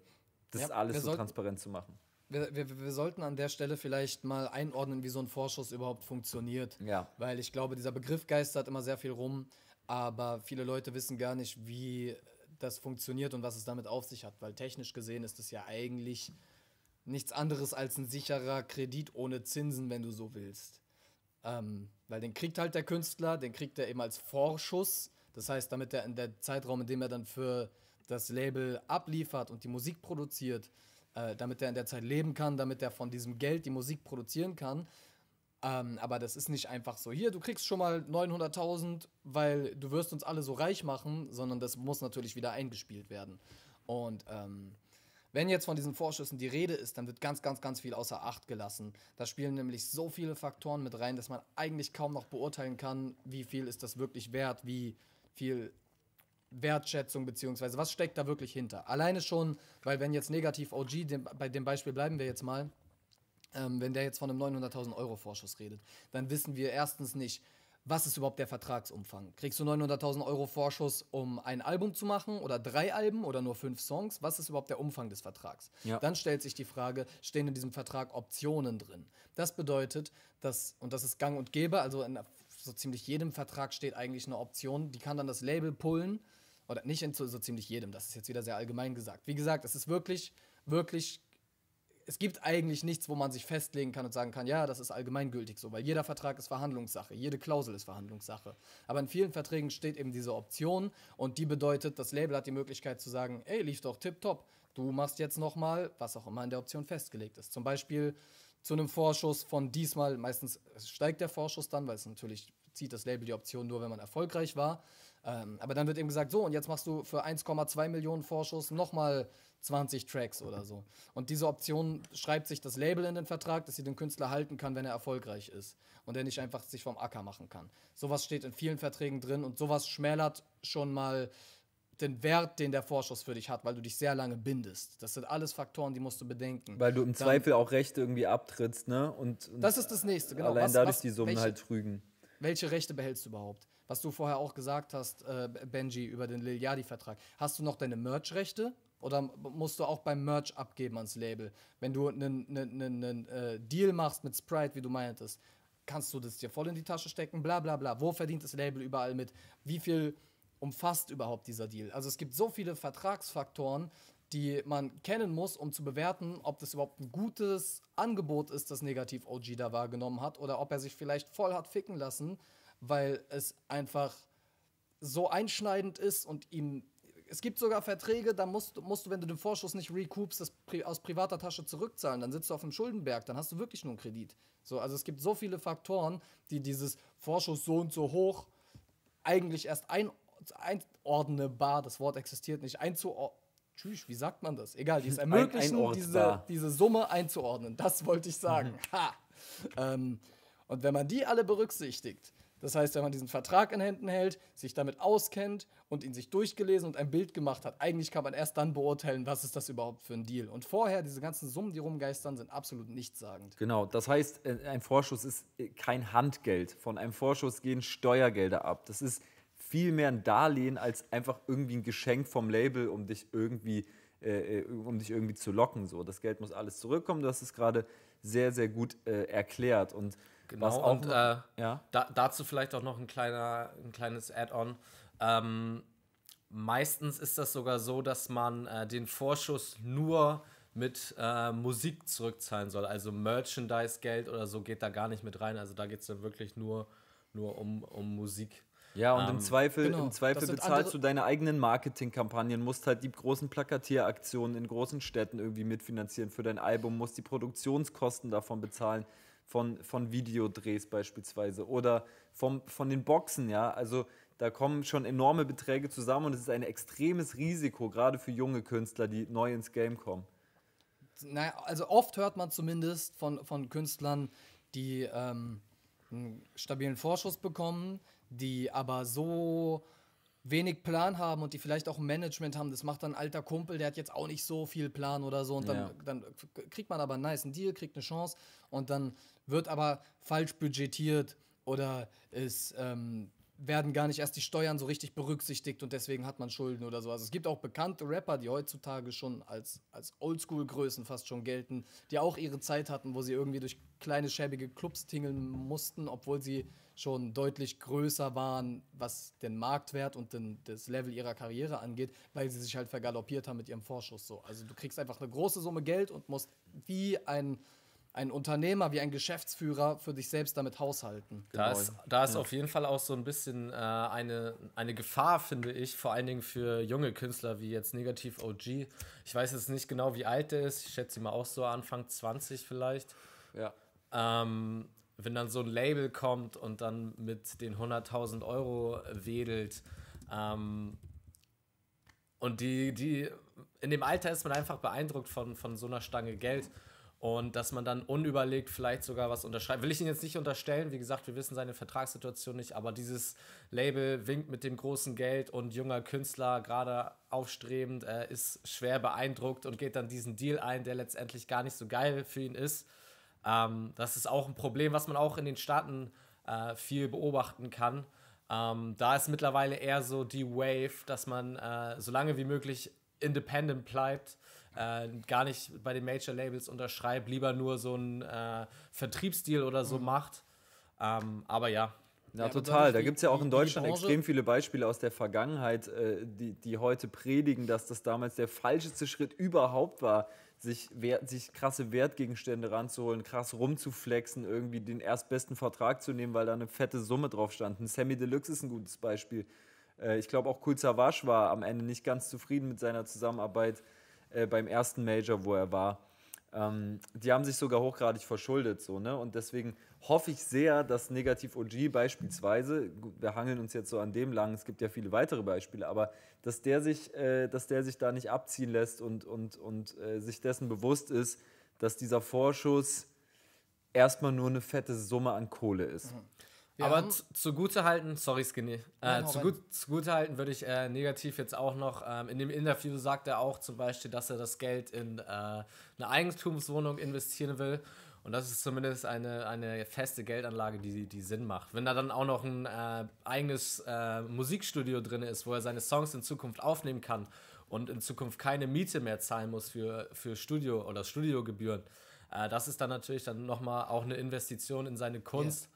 das ja, alles so transparent zu machen. Wir, wir, wir, sollten an der Stelle vielleicht mal einordnen, wie so ein Vorschuss überhaupt funktioniert. Ja. Weil ich glaube, dieser Begriff geistert immer sehr viel rum, aber viele Leute wissen gar nicht, wie das funktioniert und was es damit auf sich hat, weil technisch gesehen ist es ja eigentlich nichts anderes als ein sicherer Kredit ohne Zinsen, wenn du so willst. Ähm, weil den kriegt halt der Künstler, den kriegt er eben als Vorschuss. Das heißt, damit er in der Zeitraum, in dem er dann für das Label abliefert und die Musik produziert, äh, damit er in der Zeit leben kann, damit er von diesem Geld die Musik produzieren kann, ähm, aber das ist nicht einfach so, hier, du kriegst schon mal 900.000, weil du wirst uns alle so reich machen, sondern das muss natürlich wieder eingespielt werden. Und ähm, wenn jetzt von diesen Vorschüssen die Rede ist, dann wird ganz, ganz, ganz viel außer Acht gelassen. Da spielen nämlich so viele Faktoren mit rein, dass man eigentlich kaum noch beurteilen kann, wie viel ist das wirklich wert, wie viel Wertschätzung beziehungsweise was steckt da wirklich hinter. Alleine schon, weil wenn jetzt negativ OG, dem, bei dem Beispiel bleiben wir jetzt mal, ähm, wenn der jetzt von einem 900.000 Euro Vorschuss redet, dann wissen wir erstens nicht, was ist überhaupt der Vertragsumfang? Kriegst du 900.000 Euro Vorschuss, um ein Album zu machen oder drei Alben oder nur fünf Songs? Was ist überhaupt der Umfang des Vertrags? Ja. Dann stellt sich die Frage, stehen in diesem Vertrag Optionen drin? Das bedeutet, dass, und das ist gang und gäbe, also in so ziemlich jedem Vertrag steht eigentlich eine Option, die kann dann das Label pullen oder nicht in so ziemlich jedem, das ist jetzt wieder sehr allgemein gesagt. Wie gesagt, es ist wirklich, wirklich es gibt eigentlich nichts, wo man sich festlegen kann und sagen kann, ja, das ist allgemeingültig so, weil jeder Vertrag ist Verhandlungssache, jede Klausel ist Verhandlungssache. Aber in vielen Verträgen steht eben diese Option und die bedeutet, das Label hat die Möglichkeit zu sagen, ey, lief doch tipptopp, du machst jetzt nochmal, was auch immer in der Option festgelegt ist. Zum Beispiel zu einem Vorschuss von diesmal, meistens steigt der Vorschuss dann, weil es natürlich zieht das Label die Option nur, wenn man erfolgreich war. Ähm, aber dann wird eben gesagt, so, und jetzt machst du für 1,2 Millionen Vorschuss nochmal 20 Tracks oder so. Und diese Option schreibt sich das Label in den Vertrag, dass sie den Künstler halten kann, wenn er erfolgreich ist und er nicht einfach sich vom Acker machen kann. Sowas steht in vielen Verträgen drin und sowas schmälert schon mal den Wert, den der Vorschuss für dich hat, weil du dich sehr lange bindest. Das sind alles Faktoren, die musst du bedenken. Weil du im Zweifel Dann, auch Rechte irgendwie abtrittst, ne? Und, und, das ist das nächste, genau. Allein was, dadurch was, die Summen welche, halt trügen. Welche Rechte behältst du überhaupt? was du vorher auch gesagt hast, äh, Benji, über den Lil Yadi-Vertrag. Hast du noch deine Merch-Rechte? Oder musst du auch beim Merch abgeben ans Label? Wenn du einen äh, Deal machst mit Sprite, wie du meintest, kannst du das dir voll in die Tasche stecken, bla bla bla. Wo verdient das Label überall mit? Wie viel umfasst überhaupt dieser Deal? Also es gibt so viele Vertragsfaktoren, die man kennen muss, um zu bewerten, ob das überhaupt ein gutes Angebot ist, das negativ OG da wahrgenommen hat, oder ob er sich vielleicht voll hat ficken lassen weil es einfach so einschneidend ist und ihm. Es gibt sogar Verträge, da musst, musst du, wenn du den Vorschuss nicht recoupst, das aus privater Tasche zurückzahlen. Dann sitzt du auf dem Schuldenberg, dann hast du wirklich nur einen Kredit. So, also es gibt so viele Faktoren, die dieses Vorschuss so und so hoch eigentlich erst ein, einordnebar, das Wort existiert nicht, einzuordnen. Tschüss, wie sagt man das? Egal, die es [LAUGHS] ermöglichen, ein diese, diese Summe einzuordnen. Das wollte ich sagen. Mhm. Ha! Ähm, und wenn man die alle berücksichtigt, das heißt, wenn man diesen Vertrag in Händen hält, sich damit auskennt und ihn sich durchgelesen und ein Bild gemacht hat, eigentlich kann man erst dann beurteilen, was ist das überhaupt für ein Deal. Und vorher, diese ganzen Summen, die rumgeistern, sind absolut nichtssagend. Genau, das heißt, äh, ein Vorschuss ist äh, kein Handgeld. Von einem Vorschuss gehen Steuergelder ab. Das ist viel mehr ein Darlehen als einfach irgendwie ein Geschenk vom Label, um dich irgendwie, äh, äh um dich irgendwie zu locken. So, das Geld muss alles zurückkommen. Du hast es gerade sehr, sehr gut äh, erklärt. Und Genau. und äh, äh, ja. da, dazu vielleicht auch noch ein, kleiner, ein kleines Add-on. Ähm, meistens ist das sogar so, dass man äh, den Vorschuss nur mit äh, Musik zurückzahlen soll. Also Merchandise-Geld oder so geht da gar nicht mit rein. Also da geht es dann wirklich nur, nur um, um Musik. Ja, und ähm, im genau, Zweifel, genau, im Zweifel bezahlst du deine eigenen Marketingkampagnen, musst halt die großen Plakatieraktionen in großen Städten irgendwie mitfinanzieren für dein Album, musst die Produktionskosten davon bezahlen von, von Videodrehs beispielsweise oder vom, von den Boxen, ja. Also da kommen schon enorme Beträge zusammen und es ist ein extremes Risiko, gerade für junge Künstler, die neu ins Game kommen. Naja, also oft hört man zumindest von, von Künstlern, die ähm, einen stabilen Vorschuss bekommen, die aber so wenig Plan haben und die vielleicht auch ein Management haben. Das macht dann ein alter Kumpel, der hat jetzt auch nicht so viel Plan oder so. Und dann, ja. dann kriegt man aber einen nice Deal, kriegt eine Chance und dann wird aber falsch budgetiert oder ist ähm, werden gar nicht erst die Steuern so richtig berücksichtigt und deswegen hat man Schulden oder so. Also es gibt auch bekannte Rapper, die heutzutage schon als, als Oldschool-Größen fast schon gelten, die auch ihre Zeit hatten, wo sie irgendwie durch kleine schäbige Clubs tingeln mussten, obwohl sie schon deutlich größer waren, was den Marktwert und den, das Level ihrer Karriere angeht, weil sie sich halt vergaloppiert haben mit ihrem Vorschuss so. Also du kriegst einfach eine große Summe Geld und musst wie ein ein Unternehmer, wie ein Geschäftsführer für dich selbst damit haushalten. Da genau. ist, da ist ja. auf jeden Fall auch so ein bisschen äh, eine, eine Gefahr, finde ich, vor allen Dingen für junge Künstler wie jetzt Negativ OG. Ich weiß jetzt nicht genau, wie alt der ist. Ich schätze ihn mal auch so Anfang 20 vielleicht. Ja. Ähm, wenn dann so ein Label kommt und dann mit den 100.000 Euro wedelt ähm, und die, die in dem Alter ist man einfach beeindruckt von, von so einer Stange Geld. Mhm und dass man dann unüberlegt vielleicht sogar was unterschreibt. Will ich ihn jetzt nicht unterstellen, wie gesagt, wir wissen seine Vertragssituation nicht, aber dieses Label winkt mit dem großen Geld und junger Künstler, gerade aufstrebend, äh, ist schwer beeindruckt und geht dann diesen Deal ein, der letztendlich gar nicht so geil für ihn ist. Ähm, das ist auch ein Problem, was man auch in den Staaten äh, viel beobachten kann. Ähm, da ist mittlerweile eher so die Wave, dass man äh, so lange wie möglich independent bleibt äh, gar nicht bei den Major Labels unterschreibt, lieber nur so einen äh, Vertriebsdeal oder so mhm. macht. Ähm, aber ja, ja, ja, total. Da gibt es ja auch in Deutschland extrem viele Beispiele aus der Vergangenheit, äh, die, die heute predigen, dass das damals der falscheste Schritt überhaupt war, sich, wert, sich krasse Wertgegenstände ranzuholen, krass rumzuflexen, irgendwie den erstbesten Vertrag zu nehmen, weil da eine fette Summe drauf stand. Ein Sammy Deluxe ist ein gutes Beispiel. Äh, ich glaube, auch Cool Wasch war am Ende nicht ganz zufrieden mit seiner Zusammenarbeit äh, beim ersten Major, wo er war. Ähm, die haben sich sogar hochgradig verschuldet. So, ne? Und deswegen hoffe ich sehr, dass Negativ OG beispielsweise, wir hangeln uns jetzt so an dem lang, es gibt ja viele weitere Beispiele, aber dass der sich, äh, dass der sich da nicht abziehen lässt und, und, und äh, sich dessen bewusst ist, dass dieser Vorschuss erstmal nur eine fette Summe an Kohle ist. Mhm. Wir Aber zugute halten, sorry Skinny, äh, zugut, zugute halten würde ich äh, negativ jetzt auch noch, ähm, in dem Interview sagt er auch zum Beispiel, dass er das Geld in äh, eine Eigentumswohnung investieren will und das ist zumindest eine, eine feste Geldanlage, die, die Sinn macht. Wenn da dann auch noch ein äh, eigenes äh, Musikstudio drin ist, wo er seine Songs in Zukunft aufnehmen kann und in Zukunft keine Miete mehr zahlen muss für, für Studio oder Studiogebühren, äh, das ist dann natürlich dann nochmal auch eine Investition in seine Kunst. Yeah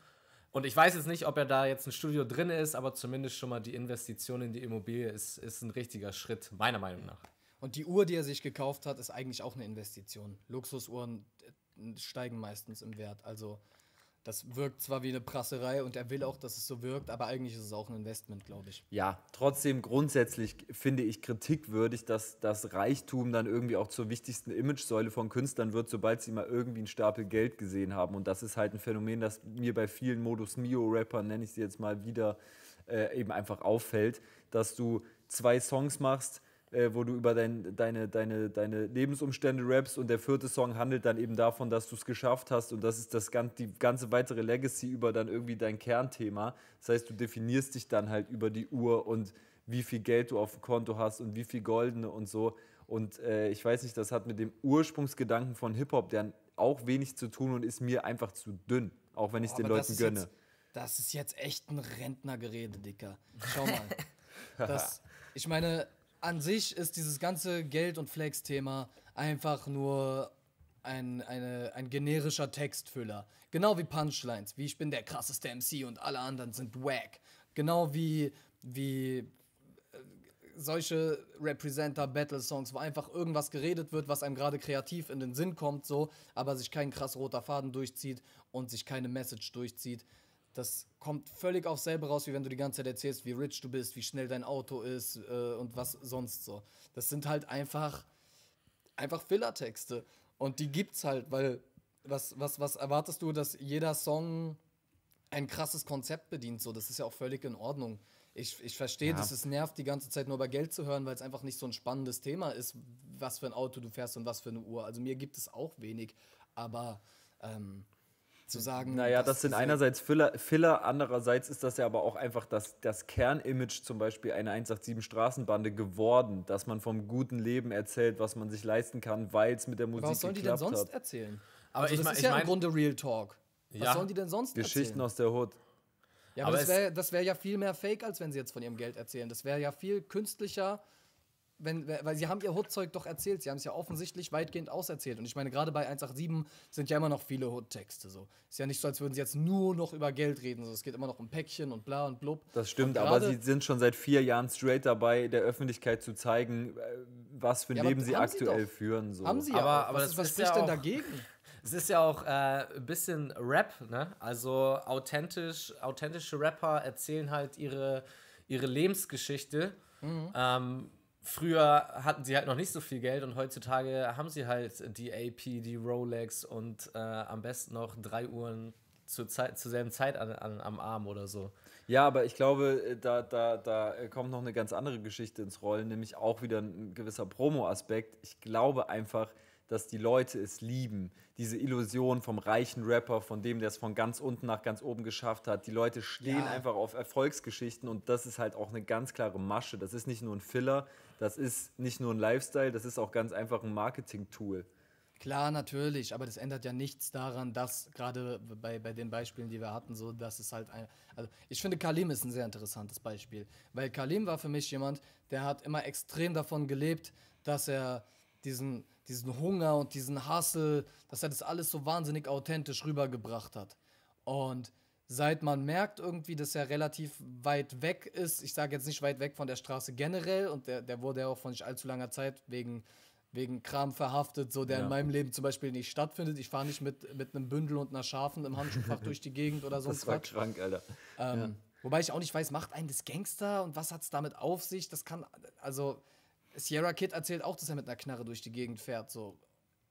und ich weiß jetzt nicht, ob er da jetzt ein Studio drin ist, aber zumindest schon mal die Investition in die Immobilie ist, ist ein richtiger Schritt, meiner Meinung nach. Und die Uhr, die er sich gekauft hat, ist eigentlich auch eine Investition. Luxusuhren äh, steigen meistens im Wert. Also das wirkt zwar wie eine Prasserei und er will auch, dass es so wirkt, aber eigentlich ist es auch ein Investment, glaube ich. Ja, trotzdem grundsätzlich finde ich kritikwürdig, dass das Reichtum dann irgendwie auch zur wichtigsten Imagesäule von Künstlern wird, sobald sie mal irgendwie einen Stapel Geld gesehen haben. Und das ist halt ein Phänomen, das mir bei vielen Modus Mio-Rappern, nenne ich sie jetzt mal wieder, äh, eben einfach auffällt, dass du zwei Songs machst, äh, wo du über dein, deine, deine, deine Lebensumstände rappst und der vierte Song handelt dann eben davon, dass du es geschafft hast und das ist das ganz, die ganze weitere Legacy über dann irgendwie dein Kernthema. Das heißt, du definierst dich dann halt über die Uhr und wie viel Geld du auf dem Konto hast und wie viel Goldene und so. Und äh, ich weiß nicht, das hat mit dem Ursprungsgedanken von Hip-Hop dann auch wenig zu tun und ist mir einfach zu dünn, auch wenn ich es den Leuten gönne. Jetzt, das ist jetzt echt ein Rentnergerede, Dicker. Schau mal. [LAUGHS] das, ich meine, an sich ist dieses ganze Geld- und Flex-Thema einfach nur ein, eine, ein generischer Textfüller. Genau wie Punchlines, wie ich bin der krasseste MC und alle anderen sind wack. Genau wie, wie äh, solche Representer-Battle-Songs, wo einfach irgendwas geredet wird, was einem gerade kreativ in den Sinn kommt, so, aber sich kein krass roter Faden durchzieht und sich keine Message durchzieht das kommt völlig aufs selber raus, wie wenn du die ganze Zeit erzählst, wie rich du bist, wie schnell dein Auto ist äh, und was sonst so. Das sind halt einfach, einfach Filler-Texte. Und die gibt's halt, weil was, was, was erwartest du, dass jeder Song ein krasses Konzept bedient? So, das ist ja auch völlig in Ordnung. Ich, ich verstehe, ja. dass es nervt, die ganze Zeit nur über Geld zu hören, weil es einfach nicht so ein spannendes Thema ist, was für ein Auto du fährst und was für eine Uhr. Also mir gibt es auch wenig, aber ähm, zu sagen. Naja, das sind einerseits Filler, Filler, andererseits ist das ja aber auch einfach das, das Kernimage zum Beispiel einer 187 Straßenbande geworden, dass man vom guten Leben erzählt, was man sich leisten kann, weil es mit der Musik aber was sollen die denn sonst hat. erzählen? Aber also, ich das mein, ist ja ich mein, im Grunde Real Talk. Was ja, sollen die denn sonst Geschichten erzählen? Geschichten aus der Hood. Ja, aber, aber das wäre wär ja viel mehr Fake, als wenn sie jetzt von ihrem Geld erzählen. Das wäre ja viel künstlicher wenn, weil sie haben ihr hood doch erzählt, sie haben es ja offensichtlich weitgehend auserzählt. Und ich meine, gerade bei 187 sind ja immer noch viele Hood-Texte so. Ist ja nicht so, als würden sie jetzt nur noch über Geld reden. So. Es geht immer noch um Päckchen und bla und blub. Das stimmt, aber sie sind schon seit vier Jahren straight dabei, der Öffentlichkeit zu zeigen, äh, was für ein ja, Leben sie aktuell sie doch, führen. So. Haben sie aber, Aber was, das was spricht ja denn dagegen? [LAUGHS] es ist ja auch äh, ein bisschen Rap, ne? Also authentisch, authentische Rapper erzählen halt ihre, ihre Lebensgeschichte. Mhm. Ähm, früher hatten sie halt noch nicht so viel Geld und heutzutage haben sie halt die AP, die Rolex und äh, am besten noch drei Uhren zur, Zeit, zur selben Zeit an, an, am Arm oder so. Ja, aber ich glaube, äh, da, da, da äh, kommt noch eine ganz andere Geschichte ins Rollen, nämlich auch wieder ein gewisser Promo-Aspekt. Ich glaube einfach, dass die Leute es lieben. Diese Illusion vom reichen Rapper, von dem, der es von ganz unten nach ganz oben geschafft hat. Die Leute stehen ja. einfach auf Erfolgsgeschichten und das ist halt auch eine ganz klare Masche. Das ist nicht nur ein Filler, das ist nicht nur ein Lifestyle, das ist auch ganz einfach ein Marketing-Tool. Klar, natürlich, aber das ändert ja nichts daran, dass gerade bei, bei den Beispielen, die wir hatten, so, dass es halt ein. Also, ich finde, Kalim ist ein sehr interessantes Beispiel, weil Kalim war für mich jemand, der hat immer extrem davon gelebt, dass er diesen, diesen Hunger und diesen Hassel, dass er das alles so wahnsinnig authentisch rübergebracht hat. Und seit man merkt irgendwie, dass er relativ weit weg ist. Ich sage jetzt nicht weit weg von der Straße generell und der, der wurde ja auch von nicht allzu langer Zeit wegen, wegen Kram verhaftet, so der ja. in meinem Leben zum Beispiel nicht stattfindet. Ich fahre nicht mit, mit einem Bündel und einer Schafen im Handschuhfach [LAUGHS] durch die Gegend oder so. Das war Quatsch. krank, Alter. Ähm, ja. Wobei ich auch nicht weiß, macht einen das Gangster und was hat es damit auf sich? Das kann, also Sierra Kid erzählt auch, dass er mit einer Knarre durch die Gegend fährt, so.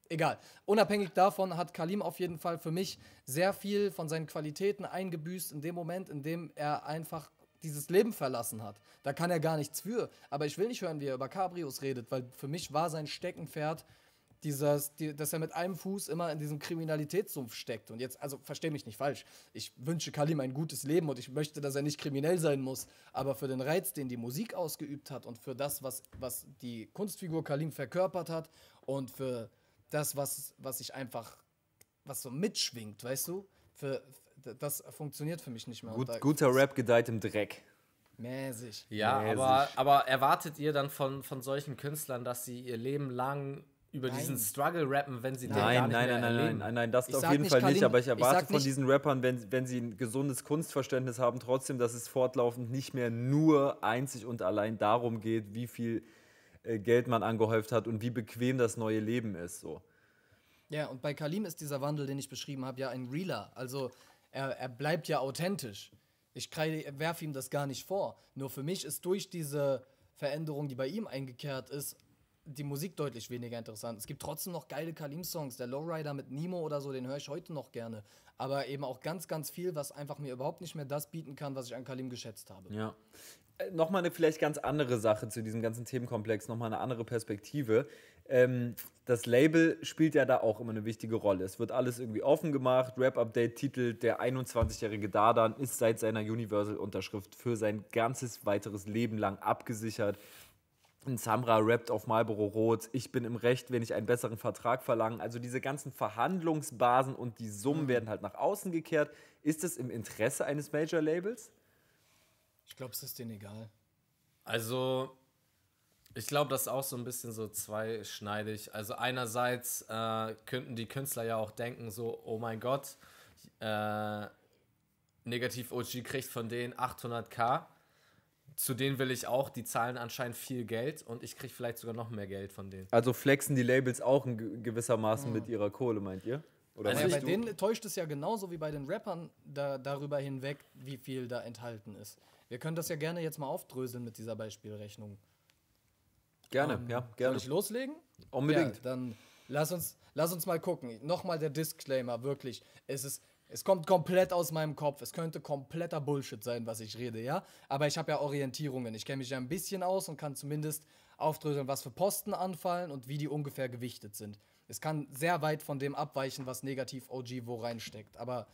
Egal. Unabhängig davon hat Kalim auf jeden Fall für mich sehr viel von seinen Qualitäten eingebüßt in dem Moment, in dem er einfach dieses Leben verlassen hat. Da kann er gar nichts für. Aber ich will nicht hören, wie er über Cabrios redet, weil für mich war sein Steckenpferd dieses, die, dass er mit einem Fuß immer in diesem Kriminalitätssumpf steckt. Und jetzt, also verstehe mich nicht falsch. Ich wünsche Kalim ein gutes Leben und ich möchte, dass er nicht kriminell sein muss. Aber für den Reiz, den die Musik ausgeübt hat und für das, was, was die Kunstfigur Kalim verkörpert hat und für das, was, was ich einfach, was so mitschwingt, weißt du? Für, das funktioniert für mich nicht mehr. Gut, guter Rap gedeiht im Dreck. Mäßig. Ja, Mäßig. Aber, aber erwartet ihr dann von, von solchen Künstlern, dass sie ihr Leben lang über nein. diesen Struggle rappen, wenn sie nein, den gar nicht nein, mehr nein, nein, nein, nein, nein, das ich auf jeden Fall Kalin, nicht. Aber ich erwarte ich von nicht. diesen Rappern, wenn, wenn sie ein gesundes Kunstverständnis haben, trotzdem, dass es fortlaufend nicht mehr nur einzig und allein darum geht, wie viel äh, Geld man angehäuft hat und wie bequem das neue Leben ist. So. Ja, und bei Kalim ist dieser Wandel, den ich beschrieben habe, ja ein realer. Also er, er bleibt ja authentisch. Ich werfe ihm das gar nicht vor. Nur für mich ist durch diese Veränderung, die bei ihm eingekehrt ist, die Musik deutlich weniger interessant. Es gibt trotzdem noch geile Kalim-Songs. Der Lowrider mit Nemo oder so, den höre ich heute noch gerne. Aber eben auch ganz, ganz viel, was einfach mir überhaupt nicht mehr das bieten kann, was ich an Kalim geschätzt habe. Ja, nochmal eine vielleicht ganz andere Sache zu diesem ganzen Themenkomplex, nochmal eine andere Perspektive. Ähm, das Label spielt ja da auch immer eine wichtige Rolle. Es wird alles irgendwie offen gemacht. Rap-Update-Titel, der 21-jährige Dardan ist seit seiner Universal-Unterschrift für sein ganzes weiteres Leben lang abgesichert. Ein Samra rappt auf Marlboro Rot, ich bin im Recht, wenn ich einen besseren Vertrag verlange. Also diese ganzen Verhandlungsbasen und die Summen mhm. werden halt nach außen gekehrt. Ist das im Interesse eines Major-Labels? Ich glaube, es ist denen egal. Also, ich glaube, das ist auch so ein bisschen so zweischneidig. Also einerseits äh, könnten die Künstler ja auch denken, so, oh mein Gott, äh, Negativ OG kriegt von denen 800k. Zu denen will ich auch, die zahlen anscheinend viel Geld und ich kriege vielleicht sogar noch mehr Geld von denen. Also flexen die Labels auch in gewissermaßen mhm. mit ihrer Kohle, meint ihr? Oder also bei du? denen täuscht es ja genauso wie bei den Rappern da, darüber hinweg, wie viel da enthalten ist. Wir können das ja gerne jetzt mal aufdröseln mit dieser Beispielrechnung. Gerne, ähm, ja, gerne. Soll ich loslegen? Unbedingt. Ja, dann lass uns, lass uns mal gucken. Nochmal der Disclaimer, wirklich. Es ist. Es kommt komplett aus meinem Kopf. Es könnte kompletter Bullshit sein, was ich rede, ja? Aber ich habe ja Orientierungen. Ich kenne mich ja ein bisschen aus und kann zumindest aufdröseln, was für Posten anfallen und wie die ungefähr gewichtet sind. Es kann sehr weit von dem abweichen, was negativ OG wo reinsteckt. Aber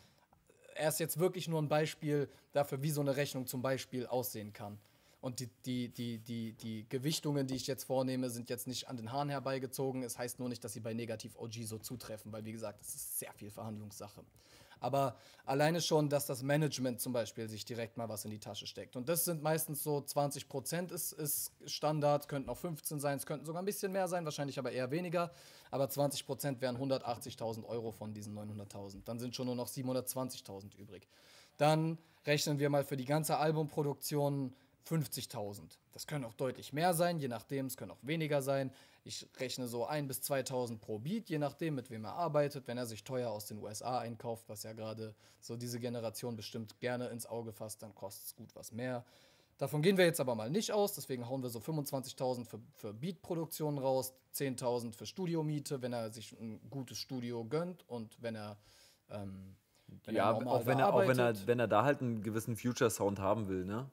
er ist jetzt wirklich nur ein Beispiel dafür, wie so eine Rechnung zum Beispiel aussehen kann. Und die, die, die, die, die Gewichtungen, die ich jetzt vornehme, sind jetzt nicht an den Haaren herbeigezogen. Es heißt nur nicht, dass sie bei Negativ OG so zutreffen, weil wie gesagt, das ist sehr viel Verhandlungssache. Aber alleine schon, dass das Management zum Beispiel sich direkt mal was in die Tasche steckt. Und das sind meistens so 20 Prozent ist, ist Standard, könnten auch 15 sein, es könnten sogar ein bisschen mehr sein, wahrscheinlich aber eher weniger. Aber 20 Prozent wären 180.000 Euro von diesen 900.000. Dann sind schon nur noch 720.000 übrig. Dann rechnen wir mal für die ganze Albumproduktion 50.000. Das können auch deutlich mehr sein, je nachdem, es können auch weniger sein. Ich rechne so 1.000 bis 2.000 pro Beat, je nachdem, mit wem er arbeitet. Wenn er sich teuer aus den USA einkauft, was ja gerade so diese Generation bestimmt gerne ins Auge fasst, dann kostet es gut was mehr. Davon gehen wir jetzt aber mal nicht aus, deswegen hauen wir so 25.000 für, für Beat-Produktionen raus, 10.000 für Studiomiete, wenn er sich ein gutes Studio gönnt und wenn er. Ähm, wenn ja, er auch, wenn er, auch wenn er, wenn er da halt einen gewissen Future-Sound haben will, ne?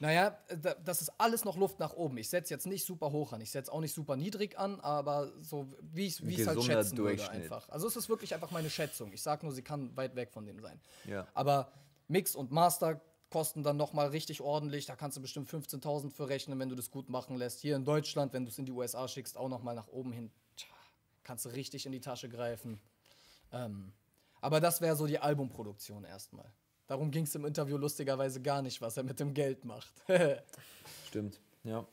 Naja, äh, das ist alles noch Luft nach oben. Ich setze jetzt nicht super hoch an. Ich setze auch nicht super niedrig an, aber so wie ich es halt schätzen würde einfach. Also es ist wirklich einfach meine Schätzung. Ich sage nur, sie kann weit weg von dem sein. Ja. Aber Mix und Master kosten dann nochmal richtig ordentlich. Da kannst du bestimmt 15.000 für rechnen, wenn du das gut machen lässt. Hier in Deutschland, wenn du es in die USA schickst, auch nochmal nach oben hin. Tja, kannst du richtig in die Tasche greifen. Ähm, aber das wäre so die Albumproduktion erstmal. Darum ging es im Interview lustigerweise gar nicht, was er mit dem Geld macht. [LAUGHS] Stimmt, ja.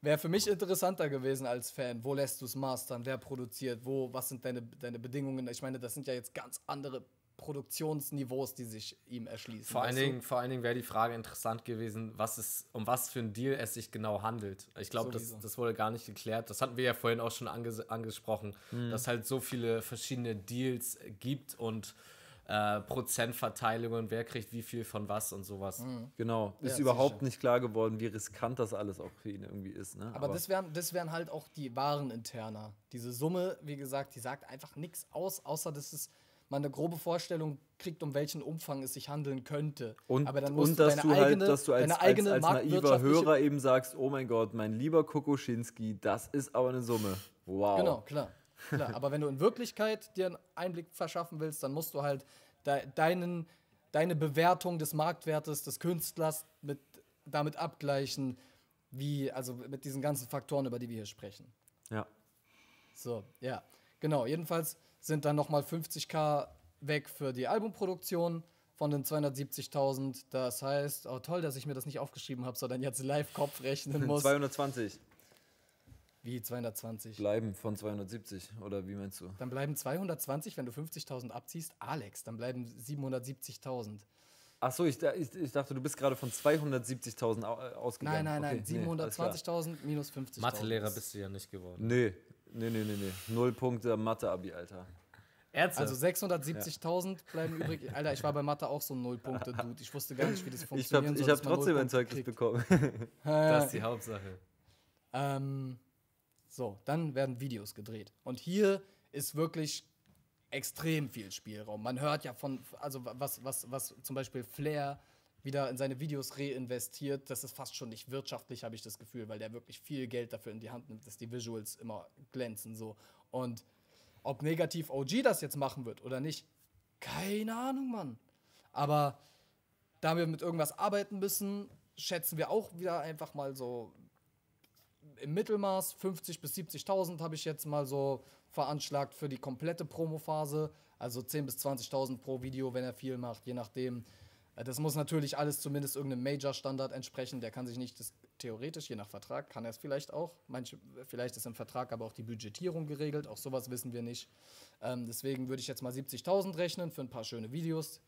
Wäre für mich interessanter gewesen als Fan. Wo lässt du es mastern? Wer produziert? Wo? Was sind deine, deine Bedingungen? Ich meine, das sind ja jetzt ganz andere Produktionsniveaus, die sich ihm erschließen. Vor allen, Dingen, Dingen wäre die Frage interessant gewesen, was es, um was für ein Deal es sich genau handelt. Ich glaube, das, das wurde gar nicht geklärt. Das hatten wir ja vorhin auch schon anges angesprochen, mhm. dass halt so viele verschiedene Deals gibt und äh, Prozentverteilung und wer kriegt wie viel von was und sowas. Mhm. Genau. Ja, ist überhaupt sicher. nicht klar geworden, wie riskant das alles auch für ihn irgendwie ist. Ne? Aber, Aber, das wären das wären halt auch die wahren Interner. Diese Summe, wie gesagt, die sagt einfach nichts aus, außer dass es man eine grobe Vorstellung kriegt, um welchen Umfang es sich handeln könnte. Und, Aber dann musst und du dass, du halt, eigene, dass du als, als, als naiver Hörer eben sagst, oh mein Gott, mein lieber Kokoschinski, das ist aber eine Summe. Wow. Genau, klar. Klar, [LAUGHS] aber wenn du in Wirklichkeit dir einen Einblick verschaffen willst, dann musst du halt de deinen, deine Bewertung des Marktwertes des Künstlers mit, damit abgleichen, wie, also mit diesen ganzen Faktoren, über die wir hier sprechen. Ja. So, ja. Genau, jedenfalls sind dann nochmal 50k weg für die Albumproduktion von den 270.000. Das heißt, oh toll, dass ich mir das nicht aufgeschrieben habe, sondern jetzt live Kopf rechnen [LAUGHS] muss. 220. Wie 220? Bleiben von 270 oder wie meinst du? Dann bleiben 220, wenn du 50.000 abziehst, Alex, dann bleiben 770.000. Ach so, ich, ich, ich, dachte, du bist gerade von 270.000 äh, ausgegangen. Nein, nein, okay, nein, 720.000 nee, minus 50.000. Mathelehrer bist du ja nicht geworden. Nee, nee, nee, nee, nee. Null Punkte Mathe-Abi, Alter. Ärzte. Also 670.000 ja. bleiben übrig. Alter, ich war bei Mathe auch so ein Nullpunkte-Dude. Ich wusste gar nicht, wie das funktioniert. Ich habe hab trotzdem ein Zeugnis bekommen. [LAUGHS] das ist die Hauptsache. Ähm, so, dann werden Videos gedreht. Und hier ist wirklich extrem viel Spielraum. Man hört ja von, also was, was, was zum Beispiel Flair wieder in seine Videos reinvestiert, das ist fast schon nicht wirtschaftlich, habe ich das Gefühl, weil der wirklich viel Geld dafür in die Hand nimmt, dass die Visuals immer glänzen so. Und ob negativ OG das jetzt machen wird oder nicht, keine Ahnung, Mann. Aber da wir mit irgendwas arbeiten müssen, schätzen wir auch wieder einfach mal so im Mittelmaß 50 bis 70.000 habe ich jetzt mal so veranschlagt für die komplette Promophase. Also 10 bis 20.000 pro Video, wenn er viel macht, je nachdem. Äh, das muss natürlich alles zumindest irgendeinem Major-Standard entsprechen. Der kann sich nicht das, theoretisch, je nach Vertrag, kann er es vielleicht auch. Manche, vielleicht ist im Vertrag aber auch die Budgetierung geregelt. Auch sowas wissen wir nicht. Ähm, deswegen würde ich jetzt mal 70.000 rechnen für ein paar schöne Videos.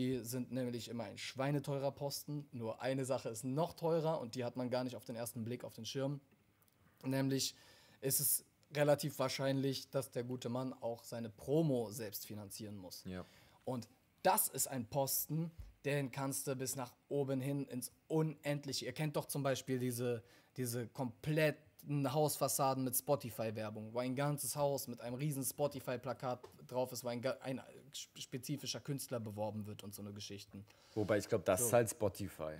Die sind nämlich immer ein schweineteurer Posten. Nur eine Sache ist noch teurer und die hat man gar nicht auf den ersten Blick auf den Schirm. Nämlich ist es relativ wahrscheinlich, dass der gute Mann auch seine Promo selbst finanzieren muss. Ja. Und das ist ein Posten, den kannst du bis nach oben hin ins Unendliche. Ihr kennt doch zum Beispiel diese, diese kompletten Hausfassaden mit Spotify-Werbung, wo ein ganzes Haus mit einem riesen Spotify-Plakat drauf ist, wo ein, ein spezifischer Künstler beworben wird und so eine Geschichten. Wobei ich glaube, das so. ist halt Spotify.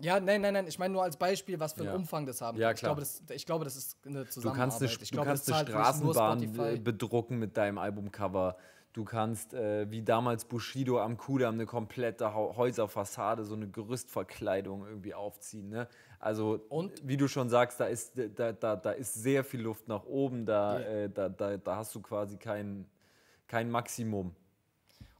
Ja, nein, nein, nein. Ich meine nur als Beispiel, was für einen ja. Umfang das haben ja, klar. Ich glaube, das, ich glaube, das ist eine Zusammenarbeit. Du kannst eine, Straßenbahn äh, bedrucken mit deinem Albumcover. Du kannst, äh, wie damals Bushido am Kudam, eine komplette Häuserfassade, so eine Gerüstverkleidung irgendwie aufziehen. Ne? Also, Und? wie du schon sagst, da ist, da, da, da ist sehr viel Luft nach oben. Da, ja. äh, da, da, da hast du quasi kein, kein Maximum.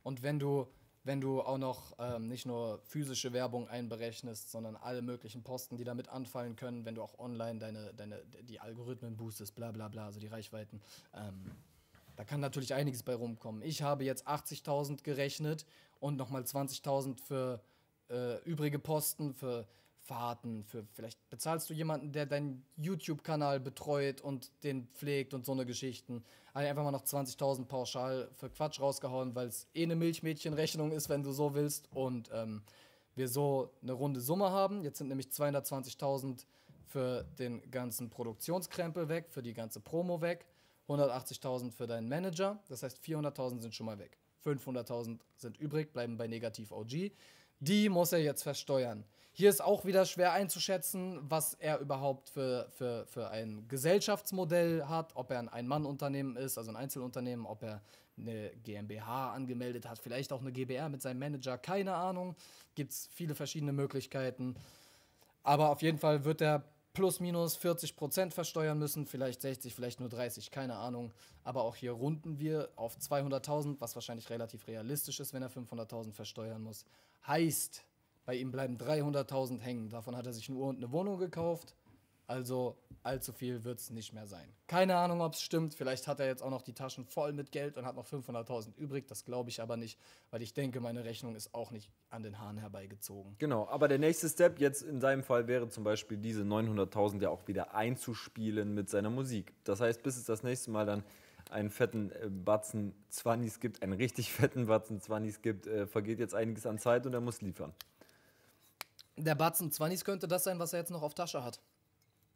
Und wenn du, wenn du auch noch ähm, nicht nur physische Werbung einberechnest, sondern alle möglichen Posten, die damit anfallen können, wenn du auch online deine, deine, die Algorithmen boostest, bla bla bla, also die Reichweiten, ähm, da kann natürlich einiges bei rumkommen. Ich habe jetzt 80.000 gerechnet und nochmal 20.000 für äh, übrige Posten, für Fahrten, für vielleicht bezahlst du jemanden, der deinen YouTube-Kanal betreut und den pflegt und so eine Geschichten. Also einfach mal noch 20.000 pauschal für Quatsch rausgehauen, weil es eh eine Milchmädchenrechnung ist, wenn du so willst. Und ähm, wir so eine runde Summe haben. Jetzt sind nämlich 220.000 für den ganzen Produktionskrempel weg, für die ganze Promo weg, 180.000 für deinen Manager. Das heißt, 400.000 sind schon mal weg. 500.000 sind übrig, bleiben bei negativ OG. Die muss er jetzt versteuern. Hier ist auch wieder schwer einzuschätzen, was er überhaupt für, für, für ein Gesellschaftsmodell hat, ob er ein Ein-Mann-Unternehmen ist, also ein Einzelunternehmen, ob er eine GmbH angemeldet hat, vielleicht auch eine GbR mit seinem Manager, keine Ahnung. Gibt es viele verschiedene Möglichkeiten. Aber auf jeden Fall wird er plus minus 40 Prozent versteuern müssen, vielleicht 60, vielleicht nur 30, keine Ahnung. Aber auch hier runden wir auf 200.000, was wahrscheinlich relativ realistisch ist, wenn er 500.000 versteuern muss. Heißt, bei ihm bleiben 300.000 hängen. Davon hat er sich eine Uhr und eine Wohnung gekauft. Also allzu viel wird es nicht mehr sein. Keine Ahnung, ob es stimmt. Vielleicht hat er jetzt auch noch die Taschen voll mit Geld und hat noch 500.000 übrig. Das glaube ich aber nicht, weil ich denke, meine Rechnung ist auch nicht an den Haaren herbeigezogen. Genau, aber der nächste Step jetzt in seinem Fall wäre zum Beispiel diese 900.000 ja auch wieder einzuspielen mit seiner Musik. Das heißt, bis es das nächste Mal dann einen fetten äh, Batzen Zwannis gibt, einen richtig [LAUGHS] fetten Batzen Zwannis gibt, äh, vergeht jetzt einiges an Zeit und er muss liefern. Der Batzen 20 könnte das sein, was er jetzt noch auf Tasche hat.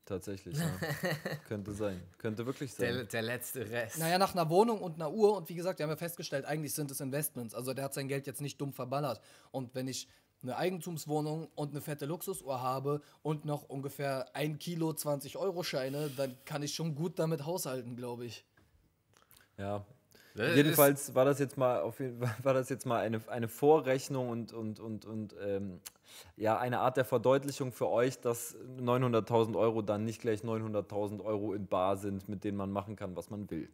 Tatsächlich, ja. [LAUGHS] Könnte sein. Könnte wirklich sein. Der, der, letzte Rest. Naja, nach einer Wohnung und einer Uhr. Und wie gesagt, wir haben ja festgestellt, eigentlich sind es Investments. Also der hat sein Geld jetzt nicht dumm verballert. Und wenn ich eine Eigentumswohnung und eine fette Luxusuhr habe und noch ungefähr ein Kilo 20-Euro-Scheine, dann kann ich schon gut damit haushalten, glaube ich. Ja, Ne, Jedenfalls war das jetzt mal auf jeden, [LAUGHS] war das jetzt mal eine, eine Vorrechnung und, und, und, und ähm, ja, eine Art der Verdeutlichung für euch, dass 900.000 Euro dann nicht gleich 900.000 Euro in Bar sind, mit denen man machen kann, was man will.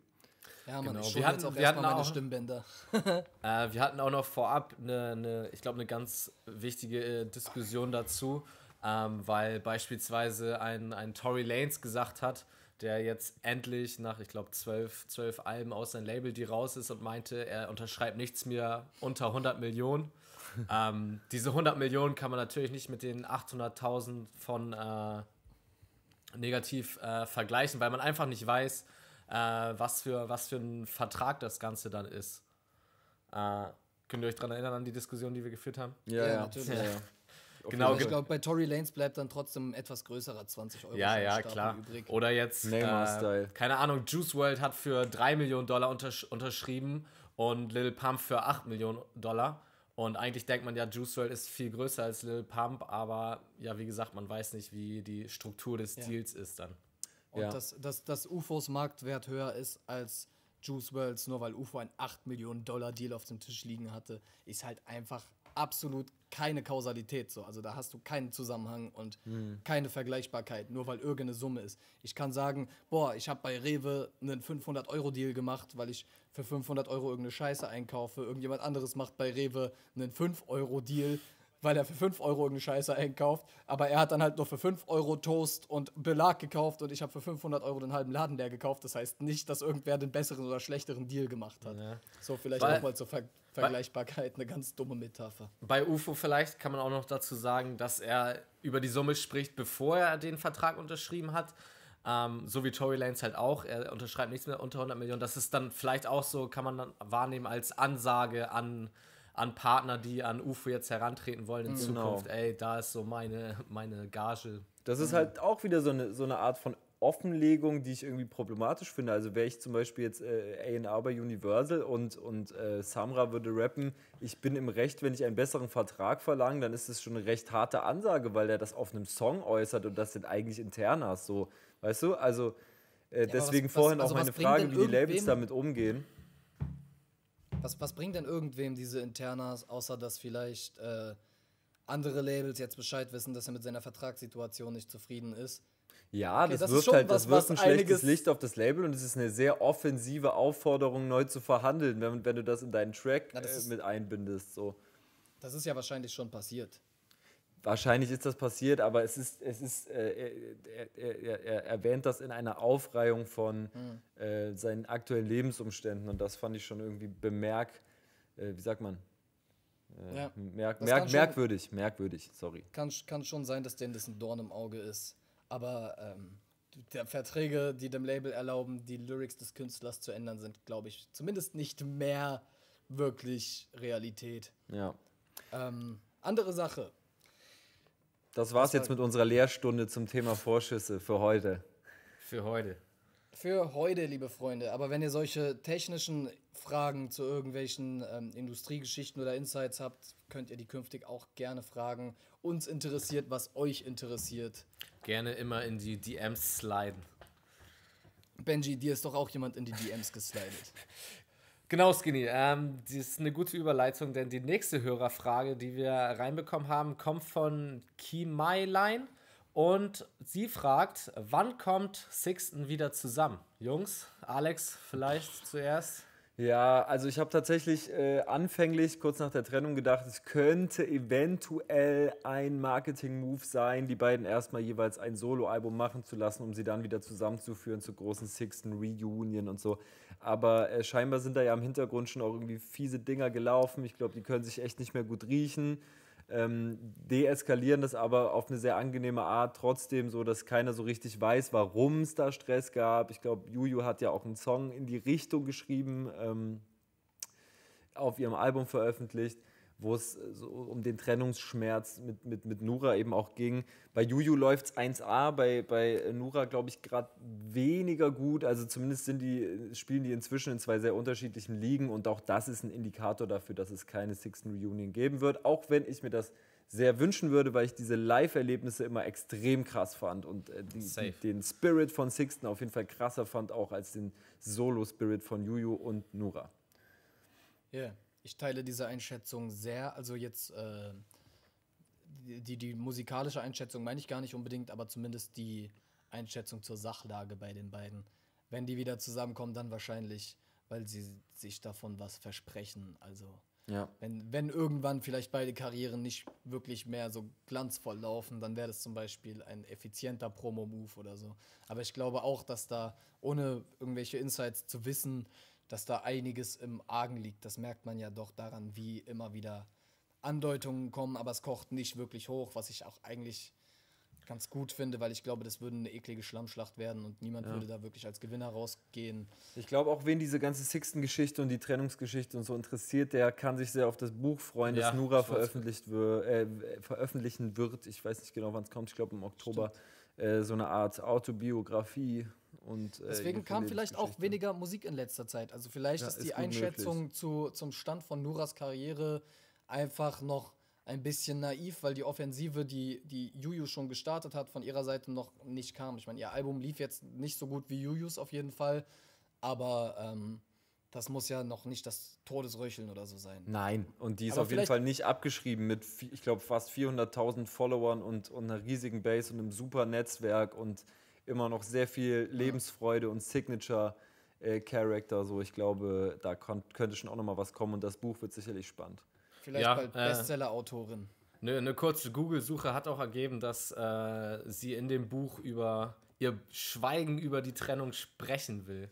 Ja, man, genau. wir hatten, jetzt auch erstmal meine auch, Stimmbänder. [LAUGHS] äh, wir hatten auch noch vorab eine, eine ich glaube, eine ganz wichtige äh, Diskussion dazu, ähm, weil beispielsweise ein, ein Tory Lanes gesagt hat, der jetzt endlich nach, ich glaube, zwölf, zwölf Alben aus seinem Label, die raus ist und meinte, er unterschreibt nichts mehr unter 100 Millionen. [LAUGHS] ähm, diese 100 Millionen kann man natürlich nicht mit den 800.000 von äh, negativ äh, vergleichen, weil man einfach nicht weiß, äh, was, für, was für ein Vertrag das Ganze dann ist. Äh, könnt ihr euch daran erinnern an die Diskussion, die wir geführt haben? Ja, ja, ja. natürlich. Ja. Genau, ich glaube, bei Tory Lanes bleibt dann trotzdem etwas größerer 20 Euro ja, ja, klar. übrig. Oder jetzt, äh, keine Ahnung, Juice World hat für 3 Millionen Dollar untersch unterschrieben und Lil Pump für 8 Millionen Dollar. Und eigentlich denkt man ja, Juice World ist viel größer als Lil Pump, aber ja, wie gesagt, man weiß nicht, wie die Struktur des ja. Deals ist dann. Und ja. dass, dass, dass UFOs Marktwert höher ist als Juice Worlds, nur weil UFO einen 8 Millionen Dollar Deal auf dem Tisch liegen hatte, ist halt einfach absolut keine Kausalität so. Also da hast du keinen Zusammenhang und mhm. keine Vergleichbarkeit, nur weil irgendeine Summe ist. Ich kann sagen, boah, ich habe bei Rewe einen 500-Euro-Deal gemacht, weil ich für 500 Euro irgendeine Scheiße einkaufe. Irgendjemand anderes macht bei Rewe einen 5-Euro-Deal, weil er für 5 Euro irgendeine Scheiße einkauft. Aber er hat dann halt nur für 5 Euro Toast und Belag gekauft und ich habe für 500 Euro den halben Laden leer gekauft. Das heißt nicht, dass irgendwer den besseren oder schlechteren Deal gemacht hat. Ja. So vielleicht mal zu Vergleichbarkeit. Vergleichbarkeit eine ganz dumme Metapher. Bei UFO vielleicht kann man auch noch dazu sagen, dass er über die Summe spricht, bevor er den Vertrag unterschrieben hat. Ähm, so wie Tory Lanez halt auch. Er unterschreibt nichts mehr unter 100 Millionen. Das ist dann vielleicht auch so, kann man dann wahrnehmen als Ansage an, an Partner, die an UFO jetzt herantreten wollen in mhm. genau. Zukunft. Ey, da ist so meine, meine Gage. Das ist mhm. halt auch wieder so eine, so eine Art von Offenlegung, die ich irgendwie problematisch finde. Also wäre ich zum Beispiel jetzt äh, A&R bei Universal und, und äh, Samra würde rappen, ich bin im Recht, wenn ich einen besseren Vertrag verlange, dann ist das schon eine recht harte Ansage, weil der das auf einem Song äußert und das sind eigentlich internas so. Weißt du? Also äh, ja, deswegen was, vorhin also was, also auch meine Frage, wie die Labels damit umgehen. Was, was bringt denn irgendwem diese internas, außer dass vielleicht äh, andere Labels jetzt Bescheid wissen, dass er mit seiner Vertragssituation nicht zufrieden ist? Ja, okay, das, das wirft halt, das wirft ein schlechtes Licht auf das Label und es ist eine sehr offensive Aufforderung, neu zu verhandeln, wenn, wenn du das in deinen Track Na, äh, mit einbindest. So. Das ist ja wahrscheinlich schon passiert. Wahrscheinlich ist das passiert, aber es ist, es ist, äh, er, er, er, erwähnt das in einer Aufreihung von hm. äh, seinen aktuellen Lebensumständen und das fand ich schon irgendwie bemerk, äh, wie sagt man, äh, ja. merk, merk merkwürdig, merkwürdig, sorry. Kann, kann schon sein, dass denen das ein Dorn im Auge ist. Aber ähm, der Verträge, die dem Label erlauben, die Lyrics des Künstlers zu ändern, sind, glaube ich, zumindest nicht mehr wirklich Realität. Ja. Ähm, andere Sache. Das war's jetzt mit unserer Lehrstunde zum Thema Vorschüsse für heute. Für heute. Für heute, liebe Freunde. Aber wenn ihr solche technischen Fragen zu irgendwelchen ähm, Industriegeschichten oder Insights habt, könnt ihr die künftig auch gerne fragen. Uns interessiert, was euch interessiert. Gerne immer in die DMs sliden. Benji, dir ist doch auch jemand in die DMs geslidet. [LAUGHS] Genau, Skinny. Ähm, das ist eine gute Überleitung, denn die nächste Hörerfrage, die wir reinbekommen haben, kommt von Kimailine. Und sie fragt, wann kommt Sixten wieder zusammen? Jungs, Alex vielleicht zuerst. Ja, also ich habe tatsächlich äh, anfänglich kurz nach der Trennung gedacht, es könnte eventuell ein Marketing-Move sein, die beiden erstmal jeweils ein Solo-Album machen zu lassen, um sie dann wieder zusammenzuführen zur großen Sixten Reunion und so. Aber äh, scheinbar sind da ja im Hintergrund schon auch irgendwie fiese Dinger gelaufen. Ich glaube, die können sich echt nicht mehr gut riechen ähm, deeskalieren das aber auf eine sehr angenehme Art, trotzdem so, dass keiner so richtig weiß, warum es da Stress gab. Ich glaube, Juju hat ja auch einen Song in die Richtung geschrieben, ähm, auf ihrem Album veröffentlicht wo es äh, so um den Trennungsschmerz mit, mit, mit Nura eben auch ging. Bei Juju läuft es 1A, bei, bei äh, Nura glaube ich gerade weniger gut. Also zumindest sind die, äh, spielen die inzwischen in zwei sehr unterschiedlichen Ligen und auch das ist ein Indikator dafür, dass es keine Sixten Reunion geben wird, auch wenn ich mir das sehr wünschen würde, weil ich diese Live-Erlebnisse immer extrem krass fand und äh, die, die, den Spirit von Sixten auf jeden Fall krasser fand, auch als den Solo-Spirit von Juju und Nura. Ja, yeah. Ich teile diese Einschätzung sehr. Also jetzt äh, die, die musikalische Einschätzung meine ich gar nicht unbedingt, aber zumindest die Einschätzung zur Sachlage bei den beiden. Wenn die wieder zusammenkommen, dann wahrscheinlich, weil sie sich davon was versprechen. Also ja. wenn, wenn irgendwann vielleicht beide Karrieren nicht wirklich mehr so glanzvoll laufen, dann wäre das zum Beispiel ein effizienter Promo-Move oder so. Aber ich glaube auch, dass da, ohne irgendwelche Insights zu wissen, dass da einiges im Argen liegt. Das merkt man ja doch daran, wie immer wieder Andeutungen kommen, aber es kocht nicht wirklich hoch, was ich auch eigentlich ganz gut finde, weil ich glaube, das würde eine eklige Schlammschlacht werden und niemand ja. würde da wirklich als Gewinner rausgehen. Ich glaube, auch wen diese ganze Sixten-Geschichte und die Trennungsgeschichte und so interessiert, der kann sich sehr auf das Buch freuen, ja, das Nura veröffentlicht wir, äh, veröffentlichen wird. Ich weiß nicht genau, wann es kommt. Ich glaube, im Oktober. Äh, so eine Art Autobiografie und, äh, Deswegen kam vielleicht auch weniger Musik in letzter Zeit. Also vielleicht ja, ist, ist die Einschätzung zu, zum Stand von Nuras Karriere einfach noch ein bisschen naiv, weil die Offensive, die, die Juju schon gestartet hat, von ihrer Seite noch nicht kam. Ich meine, ihr Album lief jetzt nicht so gut wie Jujus auf jeden Fall, aber ähm, das muss ja noch nicht das Todesröcheln oder so sein. Nein, und die ist aber auf jeden Fall nicht abgeschrieben mit, ich glaube, fast 400.000 Followern und, und einer riesigen Base und einem super Netzwerk und immer noch sehr viel Lebensfreude und Signature äh, Character. So, ich glaube, da könnte schon auch noch mal was kommen und das Buch wird sicherlich spannend. Vielleicht ja, bald äh, Bestseller-Autorin. Eine ne kurze Google-Suche hat auch ergeben, dass äh, sie in dem Buch über ihr Schweigen über die Trennung sprechen will.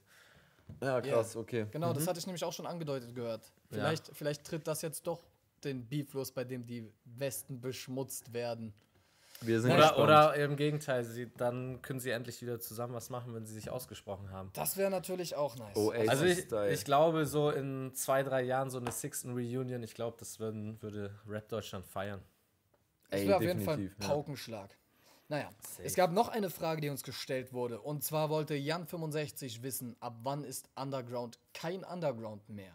Ja, krass, yeah. okay. Genau, mhm. das hatte ich nämlich auch schon angedeutet gehört. Vielleicht, ja. vielleicht tritt das jetzt doch den Beef los, bei dem die Westen beschmutzt werden. Wir sind oder, oder im Gegenteil, sie, dann können sie endlich wieder zusammen was machen, wenn sie sich ausgesprochen haben. Das wäre natürlich auch nice. Oh, also ich, ich, glaube, so in zwei, drei Jahren so eine Sixten Reunion, ich glaube, das würden, würde Rap Deutschland feiern. Das wäre auf jeden Fall ein Paukenschlag. Ja. Naja, Safe. es gab noch eine Frage, die uns gestellt wurde. Und zwar wollte Jan65 wissen, ab wann ist Underground kein Underground mehr?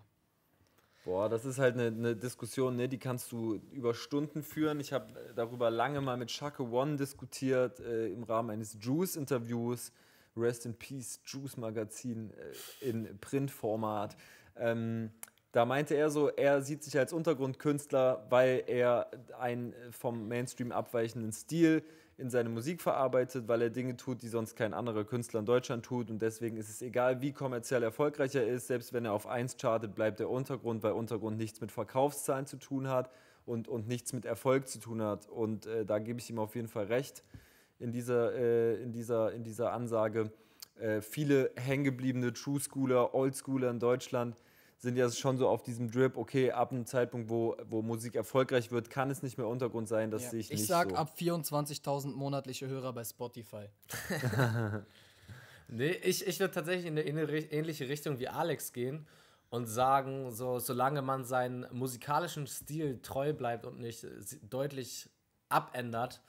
Boah, das ist halt eine, eine Diskussion, ne? die kannst du über Stunden führen. Ich habe darüber lange mal mit Shaka One diskutiert äh, im Rahmen eines Juice-Interviews. Rest in Peace, Juice-Magazin äh, in Printformat. Ähm, da meinte er so, er sieht sich als Untergrundkünstler, weil er einen vom Mainstream abweichenden Stil äh, in seine Musik verarbeitet, weil er Dinge tut, die sonst kein anderer Künstler in Deutschland tut. Und deswegen ist es egal, wie kommerziell erfolgreich er ist, selbst wenn er auf 1 chartet, bleibt der Untergrund, weil Untergrund nichts mit Verkaufszahlen zu tun hat und, und nichts mit Erfolg zu tun hat. Und äh, da gebe ich ihm auf jeden Fall recht in dieser, äh, in dieser, in dieser Ansage. Äh, viele hängengebliebene True Schooler, Old Schooler in Deutschland sind ja schon so auf diesem Drip, okay, ab einem Zeitpunkt, wo, wo Musik erfolgreich wird, kann es nicht mehr Untergrund sein, dass ja. ich, ich nicht. Ich sag so. ab 24.000 monatliche Hörer bei Spotify. [LAUGHS] nee, ich, ich würde tatsächlich in eine, in eine ähnliche Richtung wie Alex gehen und sagen, so, solange man seinen musikalischen Stil treu bleibt und nicht äh, deutlich abändert,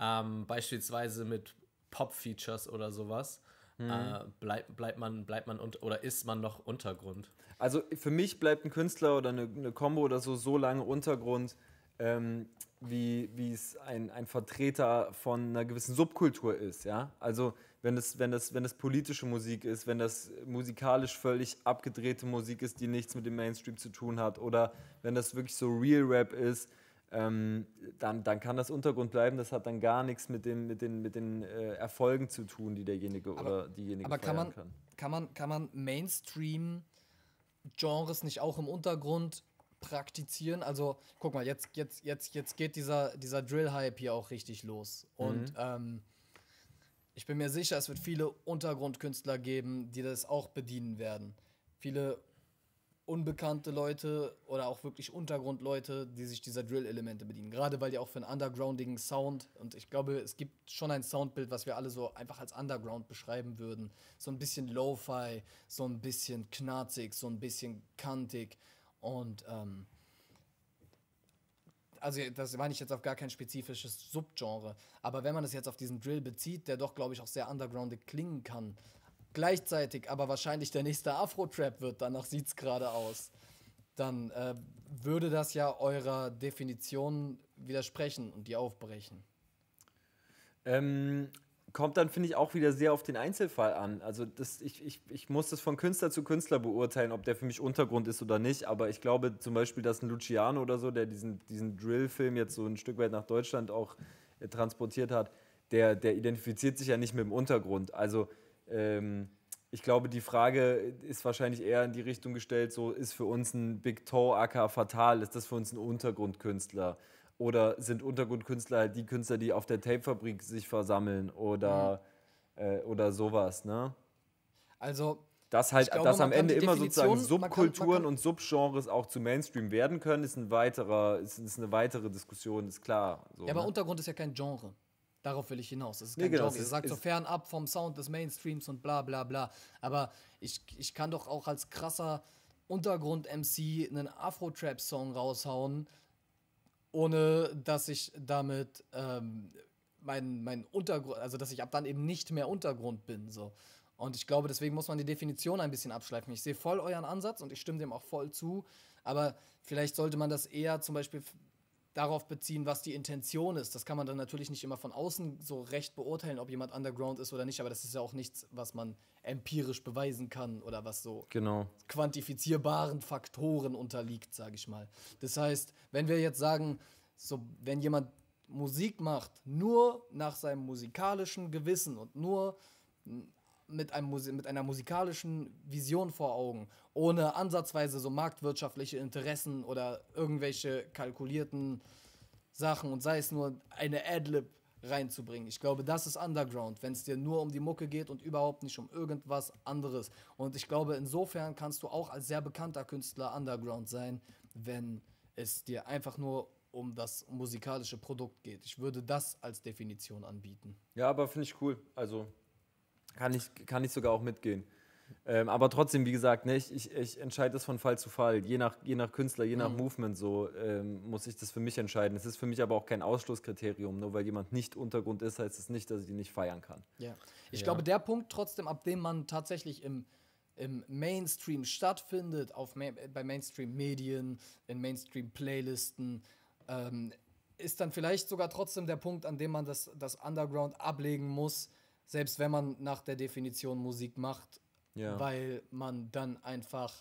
ähm, beispielsweise mit Pop-Features oder sowas, Mhm. Äh, bleibt, bleibt man, bleibt man und, oder ist man noch Untergrund? Also für mich bleibt ein Künstler oder eine, eine Combo oder so so lange Untergrund, ähm, wie, wie es ein, ein Vertreter von einer gewissen Subkultur ist. Ja? Also wenn das, wenn, das, wenn das politische Musik ist, wenn das musikalisch völlig abgedrehte Musik ist, die nichts mit dem Mainstream zu tun hat, oder wenn das wirklich so Real Rap ist, ähm, dann, dann kann das Untergrund bleiben. Das hat dann gar nichts mit, dem, mit den, mit den äh, Erfolgen zu tun, die derjenige aber, oder diejenige aber kann. Man, kann. kann man, kann man Mainstream-Genres nicht auch im Untergrund praktizieren? Also, guck mal, jetzt, jetzt, jetzt, jetzt geht dieser, dieser Drill-Hype hier auch richtig los. Und mhm. ähm, ich bin mir sicher, es wird viele Untergrundkünstler geben, die das auch bedienen werden. Viele unbekannte Leute oder auch wirklich Untergrundleute, die sich dieser Drill-Elemente bedienen. Gerade weil die auch für einen undergroundigen Sound und ich glaube, es gibt schon ein Soundbild, was wir alle so einfach als Underground beschreiben würden. So ein bisschen Lo-Fi, so ein bisschen knarzig, so ein bisschen kantig und ähm, also das meine ich jetzt auf gar kein spezifisches Subgenre, aber wenn man das jetzt auf diesen Drill bezieht, der doch, glaube ich, auch sehr undergroundig klingen kann, gleichzeitig aber wahrscheinlich der nächste Afro-Trap wird, danach sieht es gerade aus, dann äh, würde das ja eurer Definition widersprechen und die aufbrechen. Ähm, kommt dann, finde ich, auch wieder sehr auf den Einzelfall an. Also das, ich, ich, ich muss das von Künstler zu Künstler beurteilen, ob der für mich Untergrund ist oder nicht. Aber ich glaube zum Beispiel, dass ein Luciano oder so, der diesen, diesen Drill-Film jetzt so ein Stück weit nach Deutschland auch äh, transportiert hat, der, der identifiziert sich ja nicht mit dem Untergrund. Also ähm, ich glaube, die Frage ist wahrscheinlich eher in die Richtung gestellt, so ist für uns ein Big Toe Acker fatal, ist das für uns ein Untergrundkünstler? Oder sind Untergrundkünstler halt die Künstler, die auf der Tapefabrik sich versammeln oder, mhm. äh, oder sowas, ne? Also, dass halt, glaube, dass am Ende immer sozusagen Subkulturen man kann, man kann, und Subgenres auch zu Mainstream werden können, ist ein weiterer, ist, ist eine weitere Diskussion, ist klar. So, ja, aber ne? Untergrund ist ja kein Genre. Darauf will ich hinaus. Das ist kein nee, genau, Joke. Ihr sagt so fernab vom Sound des Mainstreams und bla bla bla. Aber ich, ich kann doch auch als krasser Untergrund-MC einen Afro-Trap-Song raushauen, ohne dass ich damit ähm, meinen mein Untergrund, also dass ich ab dann eben nicht mehr Untergrund bin. So. Und ich glaube, deswegen muss man die Definition ein bisschen abschleifen. Ich sehe voll euren Ansatz und ich stimme dem auch voll zu. Aber vielleicht sollte man das eher zum Beispiel darauf beziehen, was die Intention ist. Das kann man dann natürlich nicht immer von außen so recht beurteilen, ob jemand underground ist oder nicht, aber das ist ja auch nichts, was man empirisch beweisen kann oder was so genau. quantifizierbaren Faktoren unterliegt, sage ich mal. Das heißt, wenn wir jetzt sagen, so wenn jemand Musik macht, nur nach seinem musikalischen Gewissen und nur mit, einem Musi mit einer musikalischen Vision vor Augen, ohne ansatzweise so marktwirtschaftliche Interessen oder irgendwelche kalkulierten Sachen und sei es nur eine Adlib reinzubringen. Ich glaube, das ist Underground, wenn es dir nur um die Mucke geht und überhaupt nicht um irgendwas anderes. Und ich glaube, insofern kannst du auch als sehr bekannter Künstler Underground sein, wenn es dir einfach nur um das musikalische Produkt geht. Ich würde das als Definition anbieten. Ja, aber finde ich cool. Also kann ich, kann ich sogar auch mitgehen. Ähm, aber trotzdem, wie gesagt, ne, ich, ich, ich entscheide das von Fall zu Fall. Je nach, je nach Künstler, je nach mhm. Movement so ähm, muss ich das für mich entscheiden. Es ist für mich aber auch kein Ausschlusskriterium. Nur weil jemand nicht Untergrund ist, heißt es nicht, dass ich ihn nicht feiern kann. Ja. Ich ja. glaube, der Punkt trotzdem, ab dem man tatsächlich im, im Mainstream stattfindet, auf Ma bei Mainstream-Medien, in Mainstream-Playlisten, ähm, ist dann vielleicht sogar trotzdem der Punkt, an dem man das, das Underground ablegen muss selbst wenn man nach der Definition Musik macht, ja. weil man dann einfach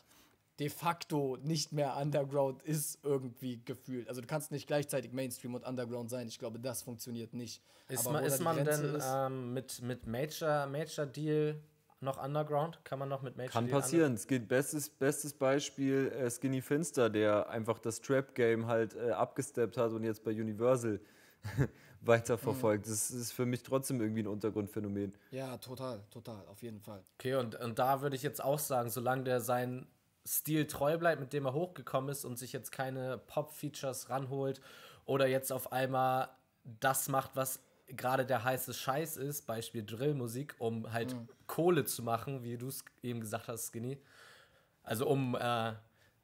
de facto nicht mehr Underground ist, irgendwie gefühlt. Also du kannst nicht gleichzeitig Mainstream und Underground sein. Ich glaube, das funktioniert nicht. Ist Aber man, ist man denn ist, ähm, mit, mit Major, Major Deal noch Underground? Kann man noch mit Major Kann Deal passieren. Skin, bestes, bestes Beispiel äh, Skinny Finster, der einfach das Trap-Game halt äh, abgesteppt hat und jetzt bei Universal weiterverfolgt. Mhm. Das ist für mich trotzdem irgendwie ein Untergrundphänomen. Ja, total, total, auf jeden Fall. Okay, und, und da würde ich jetzt auch sagen, solange der seinen Stil treu bleibt, mit dem er hochgekommen ist und sich jetzt keine Pop-Features ranholt oder jetzt auf einmal das macht, was gerade der heiße Scheiß ist, Beispiel Drillmusik, um halt mhm. Kohle zu machen, wie du es eben gesagt hast, Skinny. Also um äh,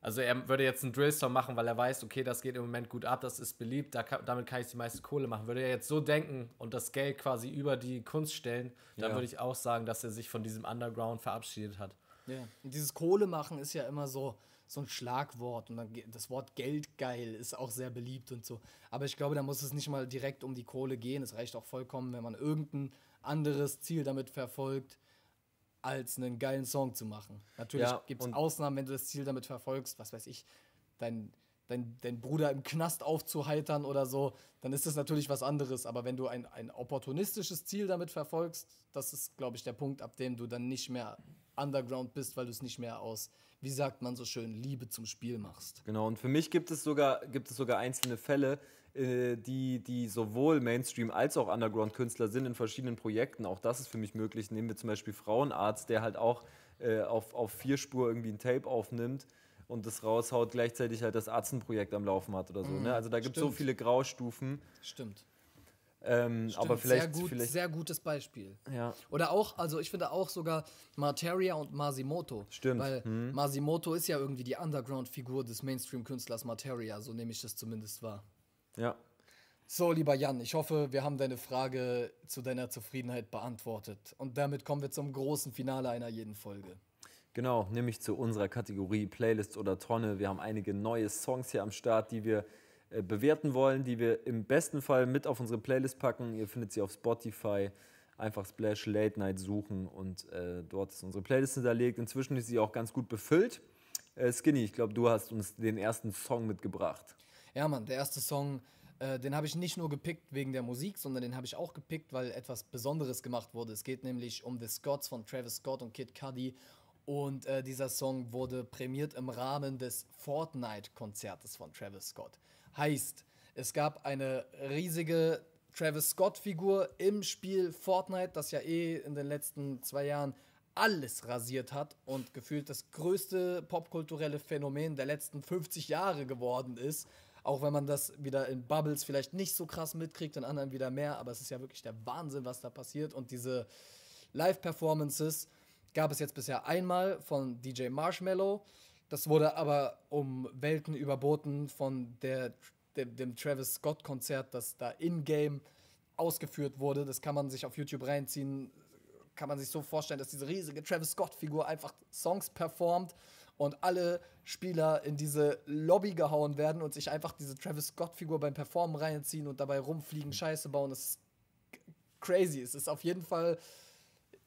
also er würde jetzt einen Drillstorm machen, weil er weiß, okay, das geht im Moment gut ab, das ist beliebt, da kann, damit kann ich die meiste Kohle machen. Würde er jetzt so denken und das Geld quasi über die Kunst stellen, dann ja. würde ich auch sagen, dass er sich von diesem Underground verabschiedet hat. Ja. Und dieses Kohle machen ist ja immer so, so ein Schlagwort und dann, das Wort Geldgeil ist auch sehr beliebt und so. Aber ich glaube, da muss es nicht mal direkt um die Kohle gehen. Es reicht auch vollkommen, wenn man irgendein anderes Ziel damit verfolgt als einen geilen Song zu machen. Natürlich ja, gibt es Ausnahmen, wenn du das Ziel damit verfolgst, was weiß ich, dein, dein, dein Bruder im Knast aufzuheitern oder so, dann ist das natürlich was anderes. Aber wenn du ein, ein opportunistisches Ziel damit verfolgst, das ist, glaube ich, der Punkt, ab dem du dann nicht mehr underground bist, weil du es nicht mehr aus, wie sagt man so schön, Liebe zum Spiel machst. Genau, und für mich gibt es sogar, gibt es sogar einzelne Fälle, äh, die, die sowohl Mainstream als auch Underground-Künstler sind in verschiedenen Projekten. Auch das ist für mich möglich. Nehmen wir zum Beispiel Frauenarzt, der halt auch äh, auf, auf vier Spur irgendwie ein Tape aufnimmt und das raushaut, gleichzeitig halt das Arzenprojekt am Laufen hat oder so. Ne? Mhm, ne? Also da gibt es so viele Graustufen. Stimmt. Ähm, Stimmt, aber vielleicht sehr, gut, vielleicht sehr gutes Beispiel. Ja. Oder auch, also ich finde auch sogar Materia und Masimoto. Stimmt. Weil hm. Masimoto ist ja irgendwie die Underground-Figur des Mainstream-Künstlers Materia, so nehme ich das zumindest wahr. Ja. So, lieber Jan, ich hoffe, wir haben deine Frage zu deiner Zufriedenheit beantwortet. Und damit kommen wir zum großen Finale einer jeden Folge. Genau, nämlich zu unserer Kategorie Playlist oder Tonne. Wir haben einige neue Songs hier am Start, die wir äh, bewerten wollen, die wir im besten Fall mit auf unsere Playlist packen. Ihr findet sie auf Spotify. Einfach Splash Late Night suchen und äh, dort ist unsere Playlist hinterlegt. Inzwischen ist sie auch ganz gut befüllt. Äh, Skinny, ich glaube, du hast uns den ersten Song mitgebracht. Ja, Mann, der erste Song, äh, den habe ich nicht nur gepickt wegen der Musik, sondern den habe ich auch gepickt, weil etwas Besonderes gemacht wurde. Es geht nämlich um The Scots von Travis Scott und Kid Cudi. Und äh, dieser Song wurde prämiert im Rahmen des Fortnite-Konzertes von Travis Scott. Heißt, es gab eine riesige Travis Scott-Figur im Spiel Fortnite, das ja eh in den letzten zwei Jahren alles rasiert hat und gefühlt das größte popkulturelle Phänomen der letzten 50 Jahre geworden ist. Auch wenn man das wieder in Bubbles vielleicht nicht so krass mitkriegt, in anderen wieder mehr. Aber es ist ja wirklich der Wahnsinn, was da passiert. Und diese Live-Performances gab es jetzt bisher einmal von DJ Marshmallow. Das wurde aber um Welten überboten von der, dem, dem Travis Scott-Konzert, das da in-game ausgeführt wurde. Das kann man sich auf YouTube reinziehen. Kann man sich so vorstellen, dass diese riesige Travis Scott-Figur einfach Songs performt und alle Spieler in diese Lobby gehauen werden und sich einfach diese Travis Scott-Figur beim Performen reinziehen und dabei rumfliegen, Scheiße bauen. Das ist crazy. Es ist auf jeden Fall.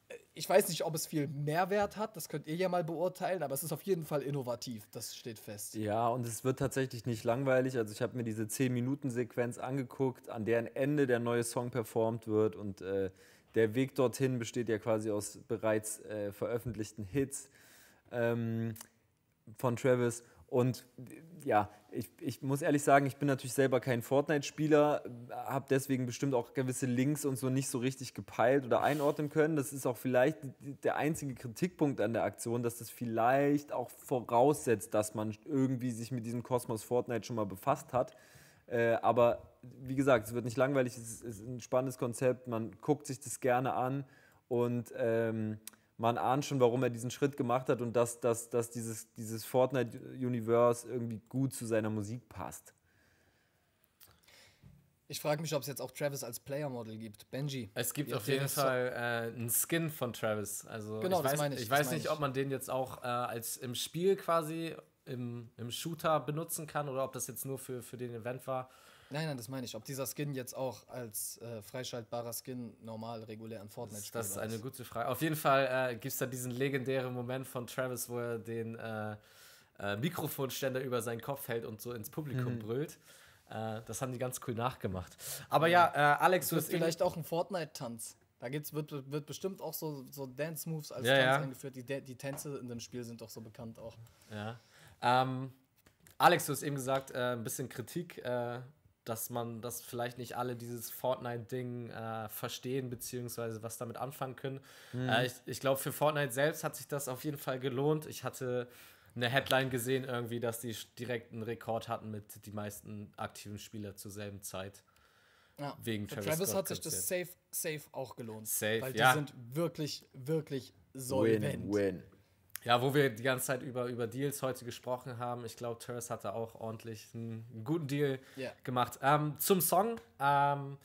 Äh, ich weiß nicht, ob es viel Mehrwert hat, das könnt ihr ja mal beurteilen, aber es ist auf jeden Fall innovativ, das steht fest. Ja, und es wird tatsächlich nicht langweilig. Also ich habe mir diese 10-Minuten-Sequenz angeguckt, an deren Ende der neue Song performt wird und äh, der Weg dorthin besteht ja quasi aus bereits äh, veröffentlichten Hits. Ähm, von Travis. Und ja, ich, ich muss ehrlich sagen, ich bin natürlich selber kein Fortnite-Spieler, habe deswegen bestimmt auch gewisse Links und so nicht so richtig gepeilt oder einordnen können. Das ist auch vielleicht der einzige Kritikpunkt an der Aktion, dass das vielleicht auch voraussetzt, dass man irgendwie sich mit diesem Kosmos Fortnite schon mal befasst hat. Äh, aber wie gesagt, es wird nicht langweilig, es ist ein spannendes Konzept, man guckt sich das gerne an und. Ähm, man ahnt schon, warum er diesen Schritt gemacht hat und dass, dass, dass dieses, dieses Fortnite-Universe irgendwie gut zu seiner Musik passt. Ich frage mich, ob es jetzt auch Travis als Player Model gibt. Benji. Es gibt auf jeden Fall äh, einen Skin von Travis. Also genau, ich das weiß, meine ich. Ich weiß nicht, ich. ob man den jetzt auch äh, als im Spiel quasi im, im Shooter benutzen kann oder ob das jetzt nur für, für den Event war. Nein, nein, das meine ich. Ob dieser Skin jetzt auch als äh, freischaltbarer Skin normal regulär in Fortnite spielt. Das ist eine gute Frage. Auf jeden Fall äh, gibt es da diesen legendären Moment von Travis, wo er den äh, äh, Mikrofonständer über seinen Kopf hält und so ins Publikum mhm. brüllt. Äh, das haben die ganz cool nachgemacht. Aber ja, ja äh, Alex, du hast vielleicht auch ein Fortnite-Tanz. Da gibt's, wird, wird bestimmt auch so, so Dance-Moves als ja, Tanz ja. eingeführt. Die, die Tänze in dem Spiel sind doch so bekannt auch. Ja. Ähm, Alex, du hast eben gesagt, äh, ein bisschen Kritik äh, dass man, das vielleicht nicht alle dieses Fortnite-Ding äh, verstehen, beziehungsweise was damit anfangen können. Mhm. Äh, ich, ich glaube, für Fortnite selbst hat sich das auf jeden Fall gelohnt. Ich hatte eine Headline gesehen, irgendwie, dass die direkt einen Rekord hatten mit die meisten aktiven Spieler zur selben Zeit. Ja. Wegen Travis, Travis hat sich das safe, safe auch gelohnt. Safe, weil die ja. sind wirklich, wirklich solvent. Win, win. Ja, wo wir die ganze Zeit über, über Deals heute gesprochen haben. Ich glaube, Terrace hatte auch ordentlich einen guten Deal yeah. gemacht. Ähm, zum Song. Ähm,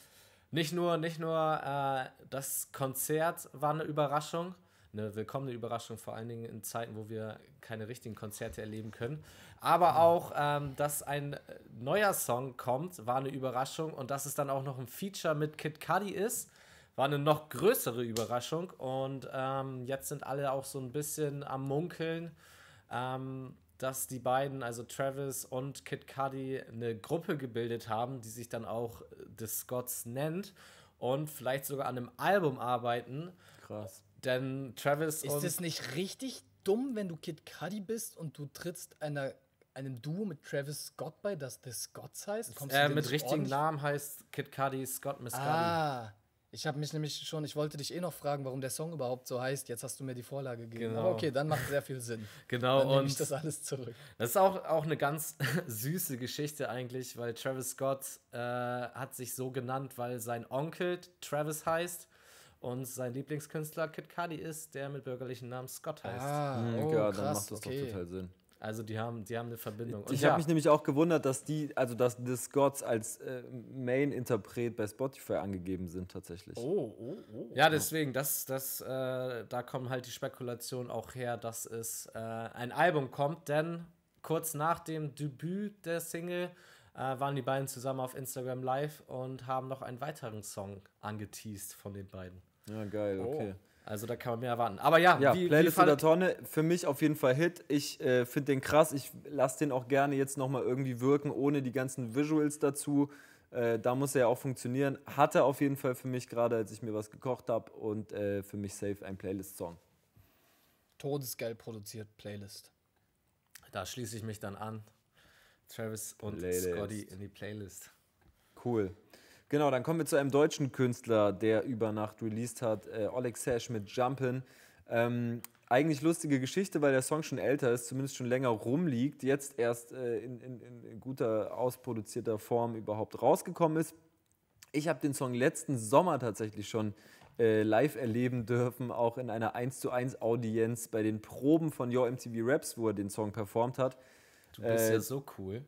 nicht nur, nicht nur äh, das Konzert war eine Überraschung, eine willkommene Überraschung, vor allen Dingen in Zeiten, wo wir keine richtigen Konzerte erleben können. Aber mhm. auch, ähm, dass ein äh, neuer Song kommt, war eine Überraschung und dass es dann auch noch ein Feature mit Kid Cudi ist war eine noch größere Überraschung und ähm, jetzt sind alle auch so ein bisschen am Munkeln, ähm, dass die beiden, also Travis und Kid Cudi, eine Gruppe gebildet haben, die sich dann auch The Scots nennt und vielleicht sogar an einem Album arbeiten. Krass. Denn Travis Ist es nicht richtig dumm, wenn du Kid Cudi bist und du trittst einer einem Duo mit Travis Scott bei, das The Scots heißt? Kommst äh, mit richtigen Namen heißt Kid Cudi Scott Miss Ah, ich habe mich nämlich schon, ich wollte dich eh noch fragen, warum der Song überhaupt so heißt. Jetzt hast du mir die Vorlage gegeben. Genau. Aber okay, dann macht sehr viel Sinn. [LAUGHS] genau. Dann nehme ich das alles zurück. Das ist auch, auch eine ganz [LAUGHS] süße Geschichte eigentlich, weil Travis Scott äh, hat sich so genannt, weil sein Onkel Travis heißt und sein Lieblingskünstler Kid Cudi ist, der mit bürgerlichen Namen Scott heißt. Ah, mhm, oh, ja, krass, dann macht das okay. doch total Sinn. Also die haben, die haben eine Verbindung. Und ich ja. habe mich nämlich auch gewundert, dass die, also dass The Scots als äh, Main-Interpret bei Spotify angegeben sind tatsächlich. Oh, oh, oh, oh. Ja, deswegen, das, das, äh, da kommen halt die Spekulationen auch her, dass es äh, ein Album kommt, denn kurz nach dem Debüt der Single äh, waren die beiden zusammen auf Instagram Live und haben noch einen weiteren Song angeteased von den beiden. Ja, geil, okay. Oh. Also da kann man mehr erwarten. Aber ja, ja wie, Playlist wie der Tonne, für mich auf jeden Fall Hit. Ich äh, finde den krass. Ich lasse den auch gerne jetzt nochmal irgendwie wirken, ohne die ganzen Visuals dazu. Äh, da muss er ja auch funktionieren. Hatte auf jeden Fall für mich gerade, als ich mir was gekocht habe und äh, für mich safe ein Playlist-Song. Todesgeld produziert Playlist. Da schließe ich mich dann an. Travis und Playlist. Scotty in die Playlist. Cool. Genau, dann kommen wir zu einem deutschen Künstler, der über Nacht released hat, äh, Oleg Sash mit Jumpin'. Ähm, eigentlich lustige Geschichte, weil der Song schon älter ist, zumindest schon länger rumliegt, jetzt erst äh, in, in, in, guter, ausproduzierter Form überhaupt rausgekommen ist. Ich habe den Song letzten Sommer tatsächlich schon äh, live erleben dürfen, auch in einer 1 zu 1 Audienz bei den Proben von Yo MTV Raps, wo er den Song performt hat. Du bist äh, ja so cool.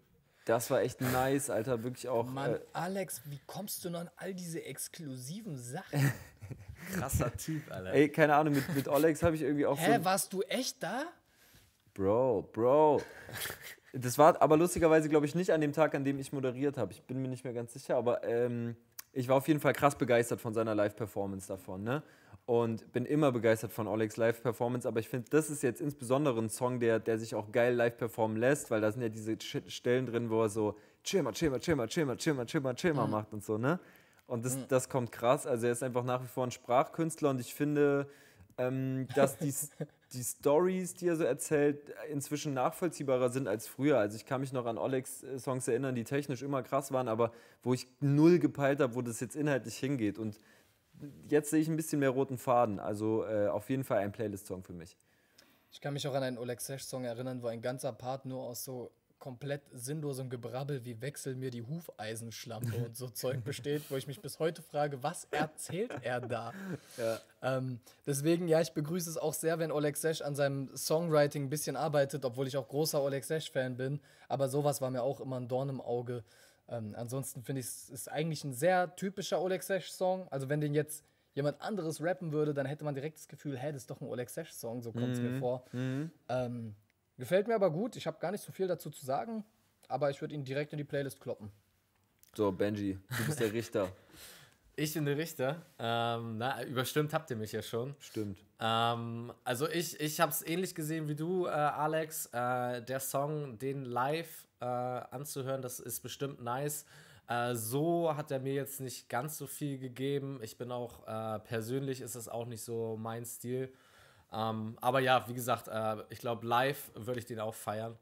Das war echt nice, Alter, wirklich auch. Mann, äh, Alex, wie kommst du noch an all diese exklusiven Sachen? [LAUGHS] Krasser Typ, Alter. Ey, keine Ahnung, mit, mit Alex habe ich irgendwie auch. Hä, so warst du echt da? Bro, Bro. Das war aber lustigerweise, glaube ich, nicht an dem Tag, an dem ich moderiert habe. Ich bin mir nicht mehr ganz sicher, aber ähm, ich war auf jeden Fall krass begeistert von seiner Live-Performance davon, ne? und bin immer begeistert von Olex Live-Performance, aber ich finde, das ist jetzt insbesondere ein Song, der, der sich auch geil live performen lässt, weil da sind ja diese Stellen drin, wo er so chill mal, chill mal, chill mal, chill mhm. macht und so, ne? Und das, mhm. das kommt krass. Also er ist einfach nach wie vor ein Sprachkünstler und ich finde, ähm, dass die, die Stories, die er so erzählt, inzwischen nachvollziehbarer sind als früher. Also ich kann mich noch an Olex äh, Songs erinnern, die technisch immer krass waren, aber wo ich null gepeilt habe, wo das jetzt inhaltlich hingeht und jetzt sehe ich ein bisschen mehr roten Faden. Also äh, auf jeden Fall ein Playlist-Song für mich. Ich kann mich auch an einen Oleg Sesh-Song erinnern, wo ein ganzer Part nur aus so komplett sinnlosem Gebrabbel wie Wechsel mir die Hufeisenschlampe und so Zeug [LAUGHS] besteht, wo ich mich bis heute frage, was erzählt er da? [LAUGHS] Ja. Ähm, deswegen, ja, ich begrüße es auch sehr, wenn Oleg Sesh an seinem Songwriting ein bisschen arbeitet, obwohl ich auch großer Oleg Sesh-Fan bin. Aber sowas war mir auch immer ein Dorn im Auge. Ähm, ansonsten finde ich, es ist eigentlich ein sehr typischer Oleg Sesh-Song. Also, wenn den jetzt jemand anderes rappen würde, dann hätte man direkt das Gefühl, hä, das ist doch ein Oleg Sesh-Song, so kommt es mhm. mir vor. Mhm. Ähm, gefällt mir aber gut. Ich habe gar nicht so viel dazu zu sagen, aber ich würde ihn direkt in die Playlist kloppen. So, Benji, du bist der Richter. [LAUGHS] Ich bin der Richter. Ähm, na, überstimmt habt ihr mich ja schon. Stimmt. Ähm, also ich, ich habe es ähnlich gesehen wie du, äh, Alex. Äh, der Song, den live äh, anzuhören, das ist bestimmt nice. Äh, so hat er mir jetzt nicht ganz so viel gegeben. Ich bin auch, äh, persönlich ist es auch nicht so mein Stil. Ähm, aber ja, wie gesagt, äh, ich glaube, live würde ich den auch feiern.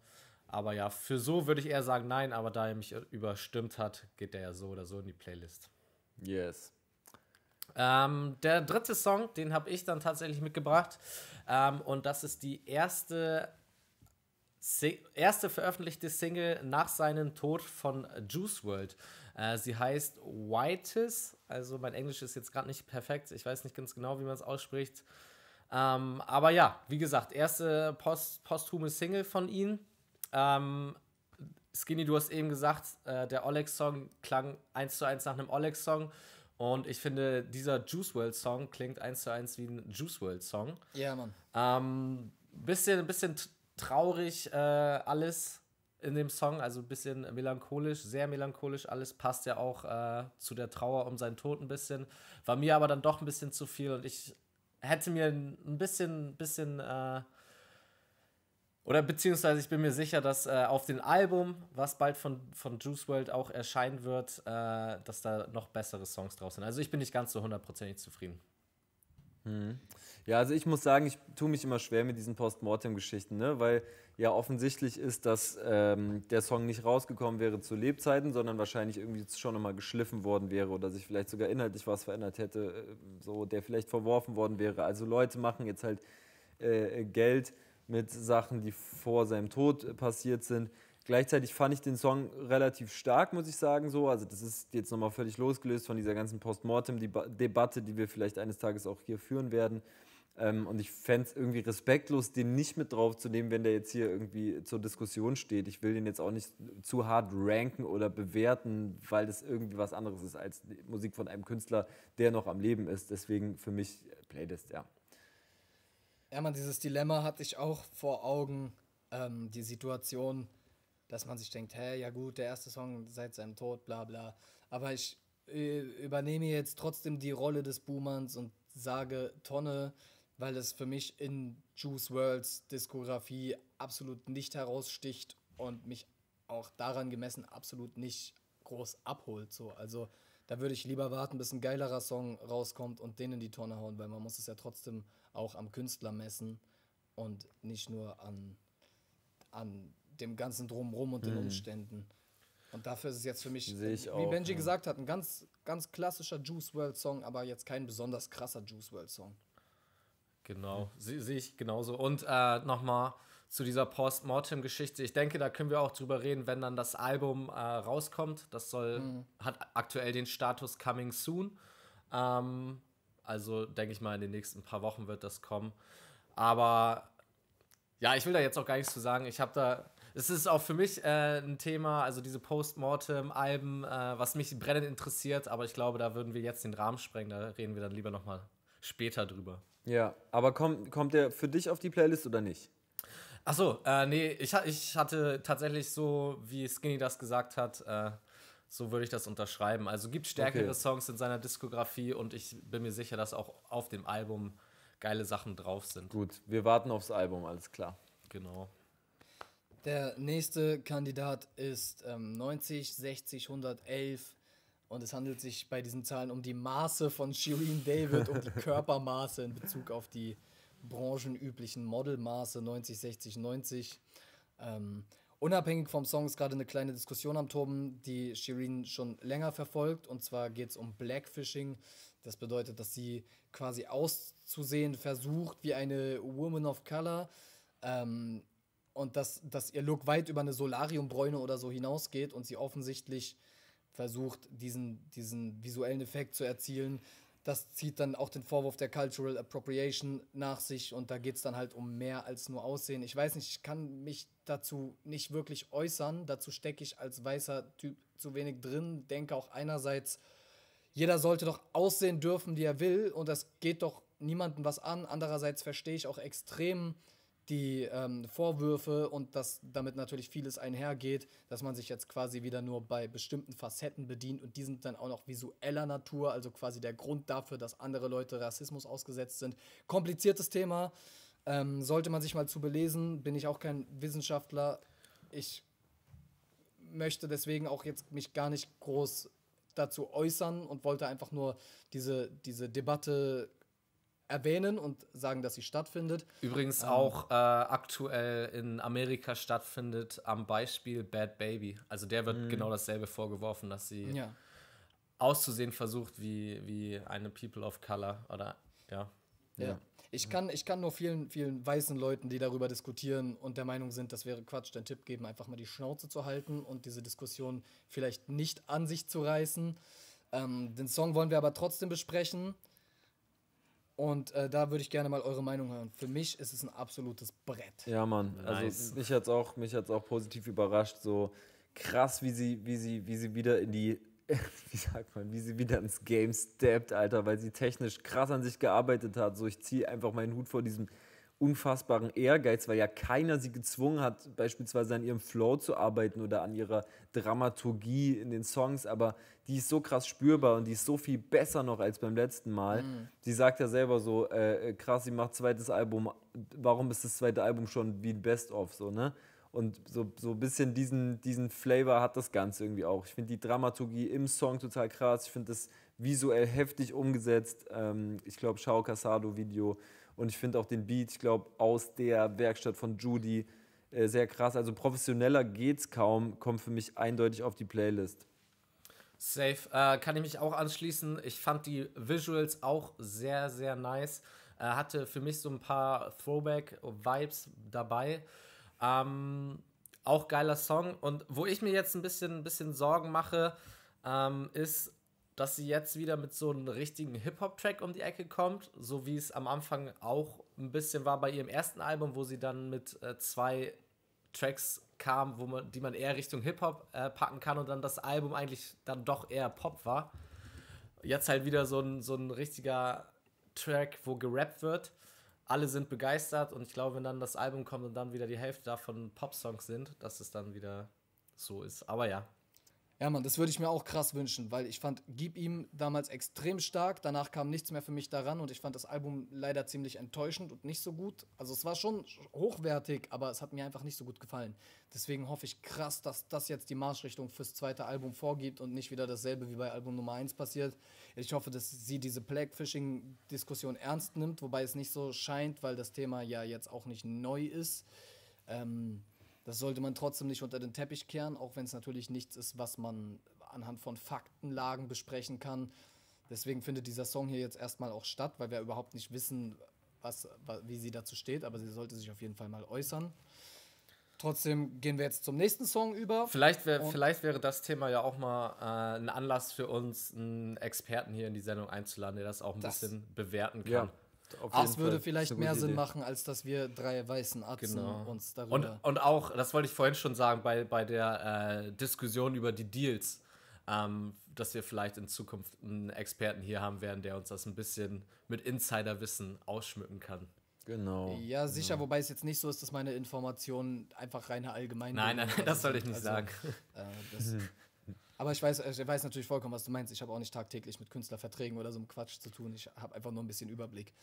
Aber ja, für so würde ich eher sagen nein, aber da er mich überstimmt hat, geht der ja so oder so in die Playlist. Yes. Ähm, der dritte Song, den habe ich dann tatsächlich mitgebracht. Ähm, und das ist die erste, erste veröffentlichte Single nach seinem Tod von Juice World. Äh, sie heißt Whites. Also mein Englisch ist jetzt gerade nicht perfekt. Ich weiß nicht ganz genau, wie man es ausspricht. Ähm, aber ja, wie gesagt, erste post posthume Single von ihm. Ähm, Skinny, du hast eben gesagt, äh, der Olex-Song klang eins zu eins nach einem Olex-Song. Und ich finde, dieser Juice World Song klingt eins zu eins wie ein Juice World Song. Ja, Mann. Ähm, bisschen, bisschen traurig äh, alles in dem Song, also ein bisschen melancholisch, sehr melancholisch alles. Passt ja auch äh, zu der Trauer um seinen Tod ein bisschen. War mir aber dann doch ein bisschen zu viel und ich hätte mir ein bisschen, bisschen äh, oder beziehungsweise ich bin mir sicher, dass äh, auf dem Album, was bald von, von Juice World auch erscheinen wird, äh, dass da noch bessere Songs drauf sind. Also ich bin nicht ganz so hundertprozentig zufrieden. Hm. Ja, also ich muss sagen, ich tue mich immer schwer mit diesen Postmortem-Geschichten, ne? weil ja offensichtlich ist, dass ähm, der Song nicht rausgekommen wäre zu Lebzeiten, sondern wahrscheinlich irgendwie schon nochmal geschliffen worden wäre oder sich vielleicht sogar inhaltlich was verändert hätte, äh, so der vielleicht verworfen worden wäre. Also Leute machen jetzt halt äh, Geld mit Sachen, die vor seinem Tod passiert sind. Gleichzeitig fand ich den Song relativ stark, muss ich sagen. So. Also, das ist jetzt nochmal völlig losgelöst von dieser ganzen Postmortem-Debatte, die wir vielleicht eines Tages auch hier führen werden. Ähm, und ich fände es irgendwie respektlos, den nicht mit draufzunehmen, wenn der jetzt hier irgendwie zur Diskussion steht. Ich will den jetzt auch nicht zu hart ranken oder bewerten, weil das irgendwie was anderes ist als Musik von einem Künstler, der noch am Leben ist. Deswegen für mich Playlist, ja. Ja, man, dieses Dilemma hatte ich auch vor Augen. Ähm, die Situation, dass man sich denkt, hä, ja gut, der erste Song seit seinem Tod, bla bla. Aber ich äh, übernehme jetzt trotzdem die Rolle des Boomers und sage Tonne, weil es für mich in Juice Worlds Diskografie absolut nicht heraussticht und mich auch daran gemessen absolut nicht groß abholt. So. Also da würde ich lieber warten, bis ein geilerer Song rauskommt und den in die Tonne hauen, weil man muss es ja trotzdem auch am Künstler messen und nicht nur an, an dem ganzen Drumrum und den mhm. Umständen. Und dafür ist es jetzt für mich, wie auch, Benji ja. gesagt hat, ein ganz, ganz klassischer Juice World Song, aber jetzt kein besonders krasser Juice World Song. Genau, mhm. sehe ich genauso. Und äh, nochmal zu dieser Post-Mortem-Geschichte. Ich denke, da können wir auch drüber reden, wenn dann das Album äh, rauskommt. Das soll, mhm. hat aktuell den Status Coming Soon. Ähm, also denke ich mal, in den nächsten paar Wochen wird das kommen. Aber ja, ich will da jetzt auch gar nichts zu sagen. Ich habe da, es ist auch für mich äh, ein Thema, also diese post mortem alben äh, was mich brennend interessiert, aber ich glaube, da würden wir jetzt den Rahmen sprengen, da reden wir dann lieber nochmal später drüber. Ja, aber komm, kommt der für dich auf die Playlist oder nicht? Achso, äh, nee, ich, ich hatte tatsächlich so, wie Skinny das gesagt hat, äh, so würde ich das unterschreiben. Also gibt stärkere okay. Songs in seiner Diskografie und ich bin mir sicher, dass auch auf dem Album geile Sachen drauf sind. Gut, wir warten aufs Album, alles klar. Genau. Der nächste Kandidat ist ähm, 90, 60, 111. Und es handelt sich bei diesen Zahlen um die Maße von Shireen David, um die [LAUGHS] Körpermaße in Bezug auf die branchenüblichen Modelmaße 90, 60, 90. Ähm, unabhängig vom Song ist gerade eine kleine Diskussion am Turm, die Shirin schon länger verfolgt. Und zwar geht es um Blackfishing. Das bedeutet, dass sie quasi auszusehen versucht wie eine Woman of Color. Ähm, und dass, dass ihr Look weit über eine Solariumbräune oder so hinausgeht und sie offensichtlich versucht, diesen, diesen visuellen Effekt zu erzielen, das zieht dann auch den Vorwurf der Cultural Appropriation nach sich und da geht es dann halt um mehr als nur Aussehen. Ich weiß nicht, ich kann mich dazu nicht wirklich äußern. Dazu stecke ich als weißer Typ zu wenig drin. Denke auch einerseits, jeder sollte doch aussehen dürfen, wie er will und das geht doch niemandem was an. Andererseits verstehe ich auch extrem, die ähm, Vorwürfe und dass damit natürlich vieles einhergeht, dass man sich jetzt quasi wieder nur bei bestimmten Facetten bedient und die sind dann auch noch visueller Natur, also quasi der Grund dafür, dass andere Leute Rassismus ausgesetzt sind. Kompliziertes Thema, ähm, sollte man sich mal zu belesen, bin ich auch kein Wissenschaftler. Ich möchte deswegen auch jetzt mich gar nicht groß dazu äußern und wollte einfach nur diese, diese Debatte erwähnen und sagen, dass sie stattfindet. Übrigens ähm, auch äh, aktuell in Amerika stattfindet am Beispiel Bad Baby. Also der wird mhm. genau dasselbe vorgeworfen, dass sie ja. auszusehen versucht wie, wie eine People of Color oder ja. Ja. ja. Ich, kann, ich kann nur vielen, vielen weißen Leuten, die darüber diskutieren und der Meinung sind, das wäre Quatsch, den Tipp geben, einfach mal die Schnauze zu halten und diese Diskussion vielleicht nicht an sich zu reißen. Ähm, den Song wollen wir aber trotzdem besprechen. Und äh, da würde ich gerne mal eure Meinung hören. Für mich ist es ein absolutes Brett. Ja, Mann. Also nice. mich hat es auch, auch positiv überrascht. So krass, wie sie, wie sie, wie sie wieder in die, [LAUGHS] wie sagt man, wie sie wieder ins Game steppt, Alter, weil sie technisch krass an sich gearbeitet hat. So, ich ziehe einfach meinen Hut vor diesem unfassbaren Ehrgeiz, weil ja keiner sie gezwungen hat, beispielsweise an ihrem Flow zu arbeiten oder an ihrer Dramaturgie in den Songs, aber die ist so krass spürbar und die ist so viel besser noch als beim letzten Mal. Mhm. Sie sagt ja selber so, äh, äh, krass, sie macht zweites Album, warum ist das zweite Album schon wie ein Best-of, so, ne? Und so, so ein bisschen diesen, diesen Flavor hat das Ganze irgendwie auch. Ich finde die Dramaturgie im Song total krass. Ich finde das visuell heftig umgesetzt. Ähm, ich glaube, Shao Casado-Video und ich finde auch den Beat, ich glaube, aus der Werkstatt von Judy äh, sehr krass. Also professioneller geht's kaum, kommt für mich eindeutig auf die Playlist. Safe. Äh, kann ich mich auch anschließen. Ich fand die Visuals auch sehr, sehr nice. Äh, hatte für mich so ein paar Throwback-Vibes dabei. Ähm, auch geiler Song. Und wo ich mir jetzt ein bisschen, ein bisschen Sorgen mache, ähm, ist dass sie jetzt wieder mit so einem richtigen Hip-Hop-Track um die Ecke kommt, so wie es am Anfang auch ein bisschen war bei ihrem ersten Album, wo sie dann mit äh, zwei Tracks kam, wo man, die man eher Richtung Hip-Hop äh, packen kann und dann das Album eigentlich dann doch eher Pop war. Jetzt halt wieder so ein, so ein richtiger Track, wo gerappt wird. Alle sind begeistert und ich glaube, wenn dann das Album kommt und dann wieder die Hälfte davon Pop-Songs sind, dass es dann wieder so ist. Aber ja, ja, Mann, das würde ich mir auch krass wünschen, weil ich fand Gib ihm damals extrem stark. Danach kam nichts mehr für mich daran und ich fand das Album leider ziemlich enttäuschend und nicht so gut. Also, es war schon hochwertig, aber es hat mir einfach nicht so gut gefallen. Deswegen hoffe ich krass, dass das jetzt die Marschrichtung fürs zweite Album vorgibt und nicht wieder dasselbe wie bei Album Nummer 1 passiert. Ich hoffe, dass sie diese fishing diskussion ernst nimmt, wobei es nicht so scheint, weil das Thema ja jetzt auch nicht neu ist. Ähm das sollte man trotzdem nicht unter den Teppich kehren, auch wenn es natürlich nichts ist, was man anhand von Faktenlagen besprechen kann. Deswegen findet dieser Song hier jetzt erstmal auch statt, weil wir überhaupt nicht wissen, was, wie sie dazu steht, aber sie sollte sich auf jeden Fall mal äußern. Trotzdem gehen wir jetzt zum nächsten Song über. Vielleicht, wär, vielleicht wäre das Thema ja auch mal äh, ein Anlass für uns, einen Experten hier in die Sendung einzuladen, der das auch ein das, bisschen bewerten kann. Ja es würde Fall vielleicht mehr Sinn Idee. machen, als dass wir drei weißen Atzen genau. uns darüber. Und, und auch, das wollte ich vorhin schon sagen, bei, bei der äh, Diskussion über die Deals, ähm, dass wir vielleicht in Zukunft einen Experten hier haben werden, der uns das ein bisschen mit Insiderwissen ausschmücken kann. Genau. Ja, genau. sicher, ja. wobei es jetzt nicht so ist, dass meine Informationen einfach reine allgemeine. Nein, nein, nein das soll ich nicht also, sagen. Äh, das, [LAUGHS] Aber ich weiß, ich weiß natürlich vollkommen, was du meinst. Ich habe auch nicht tagtäglich mit Künstlerverträgen oder so einem Quatsch zu tun. Ich habe einfach nur ein bisschen Überblick.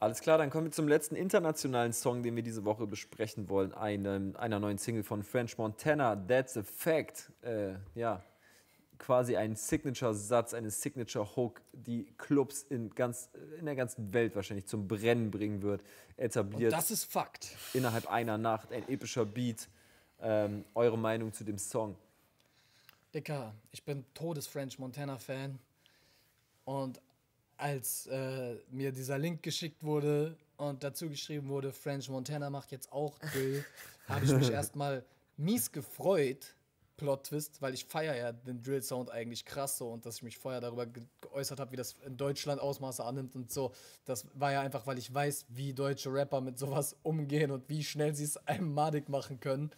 Alles klar, dann kommen wir zum letzten internationalen Song, den wir diese Woche besprechen wollen. Einem, einer neuen Single von French Montana, That's a Fact. Äh, ja, quasi ein Signature-Satz, eine Signature-Hook, die Clubs in, ganz, in der ganzen Welt wahrscheinlich zum Brennen bringen wird. Etabliert. Und das ist Fakt. Innerhalb einer Nacht, ein epischer Beat. Ähm, eure Meinung zu dem Song? Dicker, ich bin Todes-French Montana-Fan. Und als äh, mir dieser Link geschickt wurde und dazu geschrieben wurde, French Montana macht jetzt auch Drill, [LAUGHS] habe ich mich erstmal mies gefreut. Plot-Twist, weil ich feiere ja den Drill-Sound eigentlich krass so und dass ich mich vorher darüber ge geäußert habe, wie das in Deutschland Ausmaße annimmt und so. Das war ja einfach, weil ich weiß, wie deutsche Rapper mit sowas umgehen und wie schnell sie es einem madig machen können.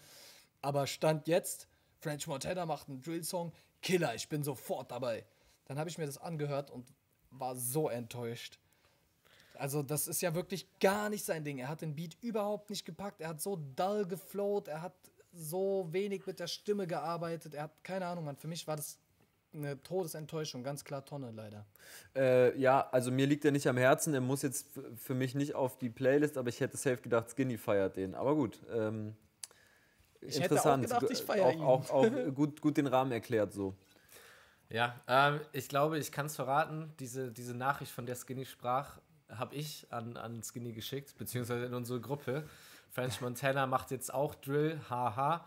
Aber Stand jetzt French Montana macht einen Drill-Song, Killer, ich bin sofort dabei. Dann habe ich mir das angehört und war so enttäuscht. Also, das ist ja wirklich gar nicht sein Ding. Er hat den Beat überhaupt nicht gepackt. Er hat so dull geflowt. Er hat so wenig mit der Stimme gearbeitet. Er hat keine Ahnung, man. Für mich war das eine Todesenttäuschung. Ganz klar Tonne, leider. Äh, ja, also mir liegt er nicht am Herzen. Er muss jetzt für mich nicht auf die Playlist, aber ich hätte safe gedacht, Skinny feiert den. Aber gut. Ähm ich Interessant. hätte auch gedacht, ich feiere ihn. Auch, auch, auch [LAUGHS] gut, gut den Rahmen erklärt so. Ja, ähm, ich glaube, ich kann es verraten. Diese, diese Nachricht, von der Skinny sprach, habe ich an, an Skinny geschickt, beziehungsweise in unsere Gruppe. French Montana macht jetzt auch Drill, haha.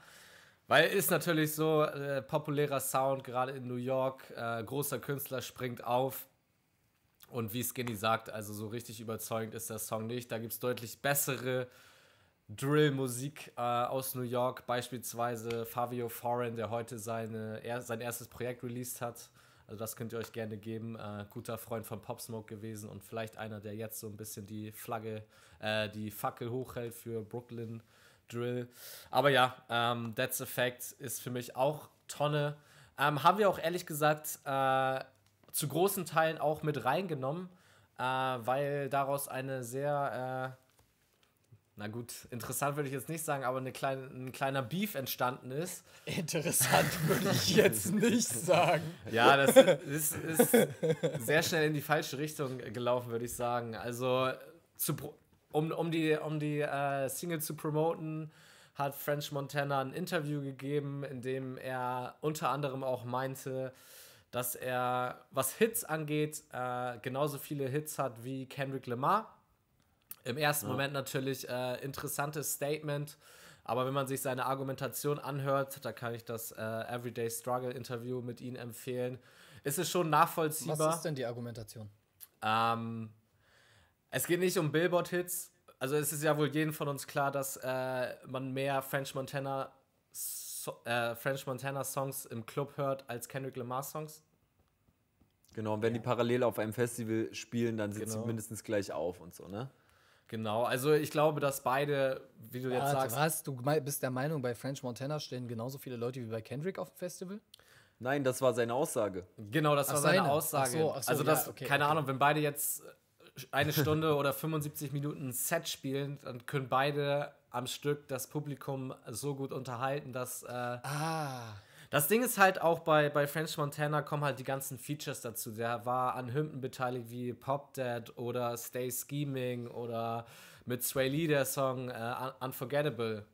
Weil ist natürlich so äh, populärer Sound, gerade in New York. Äh, großer Künstler springt auf. Und wie Skinny sagt, also so richtig überzeugend ist der Song nicht. Da gibt es deutlich bessere Drill-Musik äh, aus New York, beispielsweise Fabio Foreign, der heute seine, er, sein erstes Projekt released hat. Also das könnt ihr euch gerne geben. Äh, guter Freund von Pop Smoke gewesen und vielleicht einer, der jetzt so ein bisschen die Flagge, äh, die Fackel hochhält für Brooklyn Drill. Aber ja, ähm, That's a Fact ist für mich auch Tonne. Ähm, haben wir auch ehrlich gesagt äh, zu großen Teilen auch mit reingenommen, äh, weil daraus eine sehr Äh, na gut, interessant würde ich jetzt nicht sagen, aber eine kleine, ein kleiner Beef entstanden ist. Interessant [LAUGHS] würde ich jetzt nicht sagen. Ja, das ist, ist, ist, sehr schnell in die falsche Richtung gelaufen, würde ich sagen. Also, zu, um, um die, um die äh, Single zu promoten, hat French Montana ein Interview gegeben, in dem er unter anderem auch meinte, dass er, was Hits angeht, äh, genauso viele Hits hat wie Kendrick Lamar im ersten ja. Moment natürlich äh, interessantes Statement, aber wenn man sich seine Argumentation anhört, da kann ich das äh, Everyday Struggle Interview mit Ihnen empfehlen, ist es schon nachvollziehbar. Was ist denn die Argumentation? Ähm, es geht nicht um Billboard-Hits. Also es ist ja wohl jedem von uns klar, dass äh, man mehr French Montana, so äh, French Montana Songs im Club hört als Kendrick Lamar Songs. Genau, und wenn die parallel auf einem Festival spielen, dann sind genau. sie mindestens gleich auf und so, ne? Genau, also ich glaube, dass beide, wie du jetzt sagst. Was? Du bist der Meinung, bei French Montana stehen genauso viele Leute wie bei Kendrick auf dem Festival? Nein, das war seine Aussage. Genau, das ach, war seine, seine. Aussage. Ach so, ach so, also, das, ja, okay, keine okay. Ahnung, wenn beide jetzt äh, eine Stunde [LAUGHS] oder 75 Minuten Set spielen, dann können beide am Stück das Publikum so gut unterhalten, dass. Äh, ah das Ding ist halt auch bei, bei French Montana kommen halt die ganzen Features dazu. Der war an Hymnen beteiligt wie Pop Dead oder Stay Scheming oder mit Sway Lee der Song uh, Unforgettable.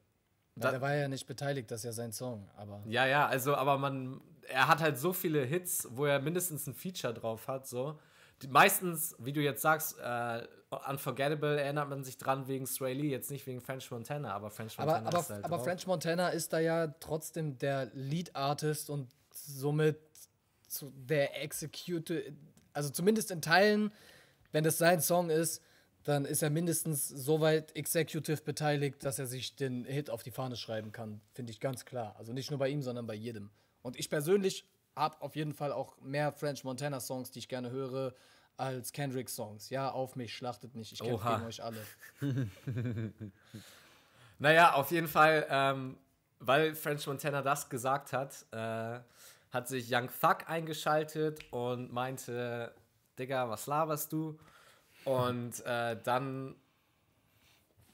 Da, der war ja nicht beteiligt, das ist ja sein Song, aber. Ja, ja, also, aber man, er hat halt so viele Hits, wo er mindestens ein Feature drauf hat, so meistens, wie du jetzt sagst, äh, Unforgettable erinnert man sich dran wegen Stray Lee, jetzt nicht wegen French Montana, aber French Montana aber, aber, ist halt Aber French Montana ist da ja trotzdem der Lead-Artist und somit der Execute, also zumindest in Teilen, wenn das sein Song ist, dann ist er mindestens so weit executive beteiligt, dass er sich den Hit auf die Fahne schreiben kann. Finde ich ganz klar. Also nicht nur bei ihm, sondern bei jedem. Und ich persönlich habe auf jeden Fall auch mehr French Montana Songs, die ich gerne höre, als Kendrick Songs. Ja, auf mich schlachtet nicht. Ich kämpfe gegen euch alle. [LAUGHS] naja, auf jeden Fall, ähm, weil French Montana das gesagt hat, äh, hat sich Young Fuck eingeschaltet und meinte, Digga, was laberst du? Und äh, dann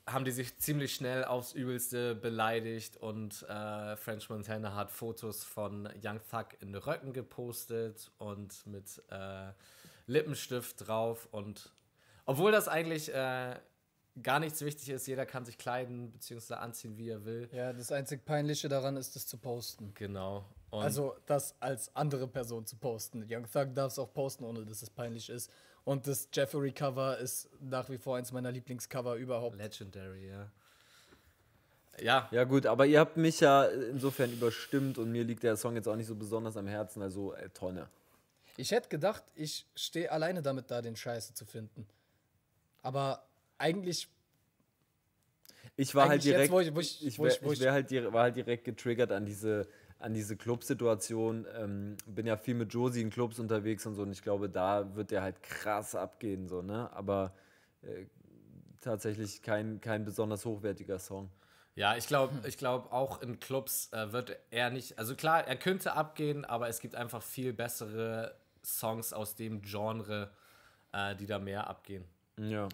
haben die sich ziemlich schnell aufs Übelste beleidigt und äh, French Montana hat Fotos von Young Thug in Röcken gepostet und mit äh, Lippenstift drauf und obwohl das eigentlich äh, gar nichts wichtig ist, jeder kann sich kleiden bzw. anziehen, wie er will. Ja, das einzig Peinliche daran ist, das zu posten. Genau. Und also das als andere Person zu posten. Young Thug darf es auch posten, ohne dass es peinlich ist. Und das Jeffery-Cover ist nach wie vor eins meiner Lieblingscover überhaupt. Legendary, ja. Ja. Ja, gut, aber ihr habt mich ja insofern überstimmt und mir liegt der Song jetzt auch nicht so besonders am Herzen, also äh, Tonne. Ich hätte gedacht, ich stehe alleine damit da, den Scheiße zu finden. Aber eigentlich. Ich war halt direkt. ich, war halt direkt getriggert an diese an diese Clubsituation. Ähm, bin ja viel mit Josie in Clubs unterwegs und so und ich glaube, da wird der halt krass abgehen, so, ne? Aber äh, tatsächlich kein, kein besonders hochwertiger Song. Ja, ich glaube, ich glaube auch in Clubs äh, wird er nicht, also klar, er könnte abgehen, aber es gibt einfach viel bessere Songs aus dem Genre, äh, die da mehr abgehen. Ja.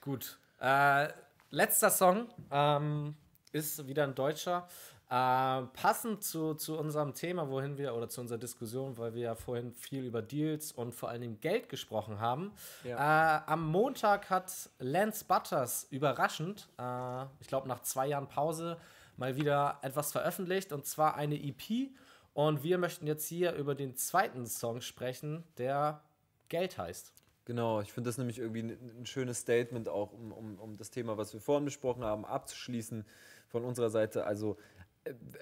Gut. Äh, letzter Song ähm, ist wieder ein deutscher. Äh, passend zu, zu unserem Thema, wohin wir oder zu unserer Diskussion, weil wir ja vorhin viel über Deals und vor allem Geld gesprochen haben. Ja. Äh, am Montag hat Lance Butters überraschend, äh, ich glaube nach zwei Jahren Pause, mal wieder etwas veröffentlicht und zwar eine EP. Und wir möchten jetzt hier über den zweiten Song sprechen, der Geld heißt. Genau, ich finde das nämlich irgendwie ein schönes Statement auch, um, um, um das Thema, was wir vorhin besprochen haben, abzuschließen von unserer Seite. Also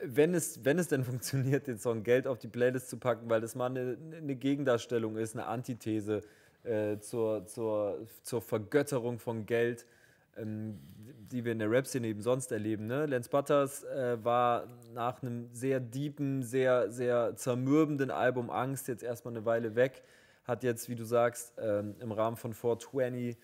wenn es, wenn es denn [LAUGHS] funktioniert, den Song Geld auf die Playlist zu packen, weil das mal eine, eine Gegendarstellung ist, eine Antithese äh, zur, zur, zur Vergötterung von Geld, ähm, die wir in der Rap-Szene eben sonst erleben. Ne? Lance Butters äh, war nach einem sehr deepen, sehr, sehr zermürbenden Album Angst jetzt erstmal eine Weile weg, hat jetzt, wie du sagst, ähm, im Rahmen von 420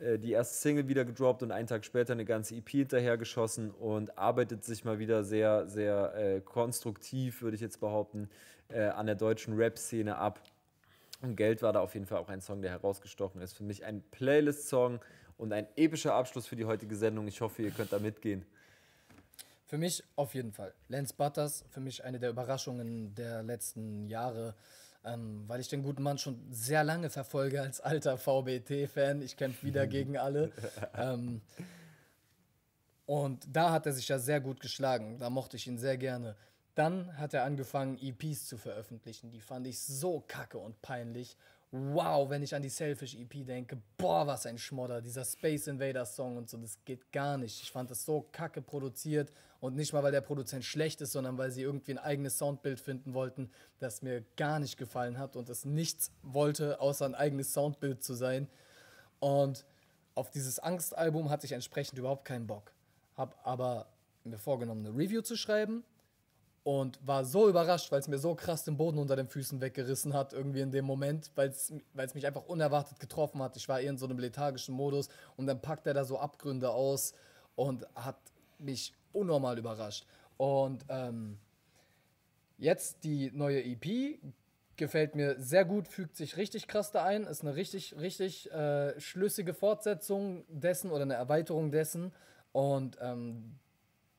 äh, die erste Single wieder gedroppt und einen Tag später eine ganze EP hinterher geschossen und arbeitet sich mal wieder sehr, sehr äh, konstruktiv, würde ich jetzt behaupten, äh, an der deutschen Rap-Szene ab. Und Geld war da auf jeden Fall auch ein Song, der herausgestochen ist. Für mich ein Playlist-Song und ein epischer Abschluss für die heutige Sendung. Ich hoffe, ihr könnt da mitgehen. Für mich auf jeden Fall. Lance Butters, für mich eine der Überraschungen der letzten Jahre ähm, weil ich den guten Mann schon sehr lange verfolge als alter VBT-Fan. Ich kämpfe wieder mhm. gegen alle. Ähm, und da hat er sich ja sehr gut geschlagen. Da mochte ich ihn sehr gerne. Dann hat er angefangen, EPs zu veröffentlichen. Die fand ich so kacke und peinlich. Wow, wenn ich an die Selfish EP denke, boah, was ein Schmodder. Dieser Space Invader Song und so, das geht gar nicht. Ich fand das so kacke produziert und nicht mal, weil der Produzent schlecht ist, sondern weil sie irgendwie ein eigenes Soundbild finden wollten, das mir gar nicht gefallen hat und es nichts wollte, außer ein eigenes Soundbild zu sein. Und auf dieses Angstalbum hatte ich entsprechend überhaupt keinen Bock. Hab aber mir vorgenommen, eine Review zu schreiben und war so überrascht, weil es mir so krass den Boden unter den Füßen weggerissen hat, irgendwie in dem Moment, weil es mich einfach unerwartet getroffen hat. Ich war eher in so einem lethargischen Modus und dann packt er da so Abgründe aus und hat mich unnormal überrascht. Und ähm, jetzt die neue EP gefällt mir sehr gut, fügt sich richtig krass da ein, ist eine richtig, richtig äh, schlüssige Fortsetzung dessen oder eine Erweiterung dessen. Und ähm,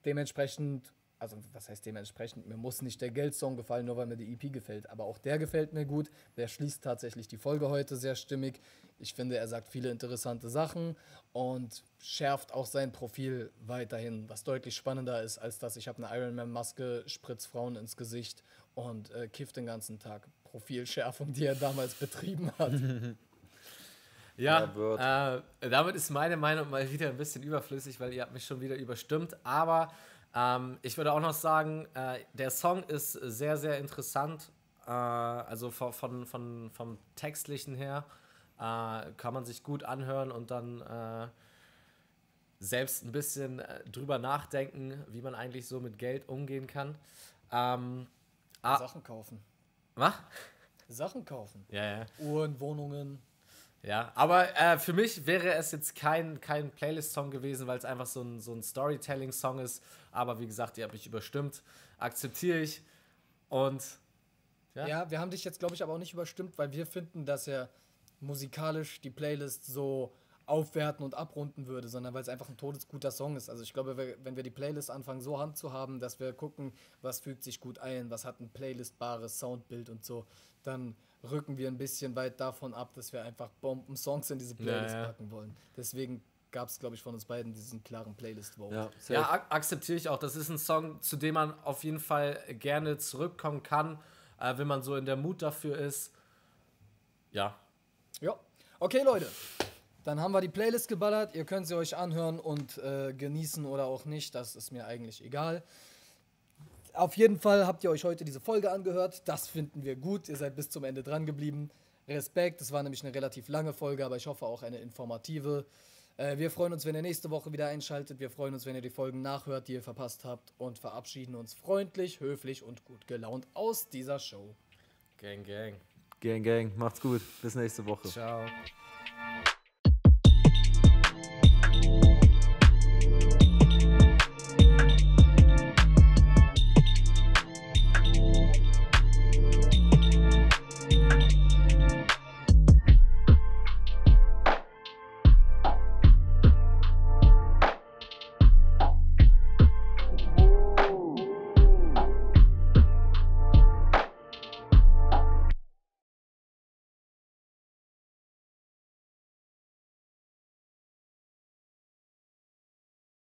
dementsprechend also was heißt dementsprechend, mir muss nicht der Geldsong gefallen, nur weil mir die EP gefällt, aber auch der gefällt mir gut. Der schließt tatsächlich die Folge heute sehr stimmig. Ich finde, er sagt viele interessante Sachen und schärft auch sein Profil weiterhin, was deutlich spannender ist, als dass ich habe eine Ironman-Maske, spritz Frauen ins Gesicht und äh, kifft den ganzen Tag. Profilschärfung, die er damals betrieben hat. [LAUGHS] Ja, äh, damit ist meine Meinung mal wieder ein bisschen überflüssig, weil ihr habt mich schon wieder überstimmt. Aber ähm, ich würde auch noch sagen, äh, der Song ist sehr, sehr interessant. Äh, also von, von, von, vom Textlichen her äh, kann man sich gut anhören und dann äh, selbst ein bisschen äh, drüber nachdenken, wie man eigentlich so mit Geld umgehen kann. Ähm, ah. Sachen kaufen. Was? Sachen kaufen. Ja, ja. Uhren, Wohnungen. Ja, aber äh, für mich wäre es jetzt kein, kein Playlist-Song gewesen, weil es einfach so ein, so ein Storytelling-Song ist. Aber wie gesagt, ihr habt mich überstimmt. Akzeptiere ich. Und. Ja. ja, wir haben dich jetzt, glaube ich, aber auch nicht überstimmt, weil wir finden, dass er musikalisch die Playlist so aufwerten und abrunden würde, sondern weil es einfach ein todesguter Song ist. Also ich glaube, wenn wir die Playlist anfangen so handzuhaben, dass wir gucken, was fügt sich gut ein, was hat ein playlistbares Soundbild und so, dann rücken wir ein bisschen weit davon ab, dass wir einfach Bomben-Songs in diese Playlist naja. packen wollen. Deswegen gab es, glaube ich, von uns beiden diesen klaren Playlist-Vote. Ja, ja akzeptiere ich auch. Das ist ein Song, zu dem man auf jeden Fall gerne zurückkommen kann, äh, wenn man so in der Mut dafür ist. Ja. Ja. Okay, Leute. Dann haben wir die Playlist geballert. Ihr könnt sie euch anhören und äh, genießen oder auch nicht. Das ist mir eigentlich egal. Auf jeden Fall habt ihr euch heute diese Folge angehört. Das finden wir gut. Ihr seid bis zum Ende dran geblieben. Respekt, es war nämlich eine relativ lange Folge, aber ich hoffe auch eine informative. Äh, wir freuen uns, wenn ihr nächste Woche wieder einschaltet. Wir freuen uns, wenn ihr die Folgen nachhört, die ihr verpasst habt. Und verabschieden uns freundlich, höflich und gut gelaunt aus dieser Show. Gang, gang. Gang, gang. Macht's gut. Bis nächste Woche. Ciao.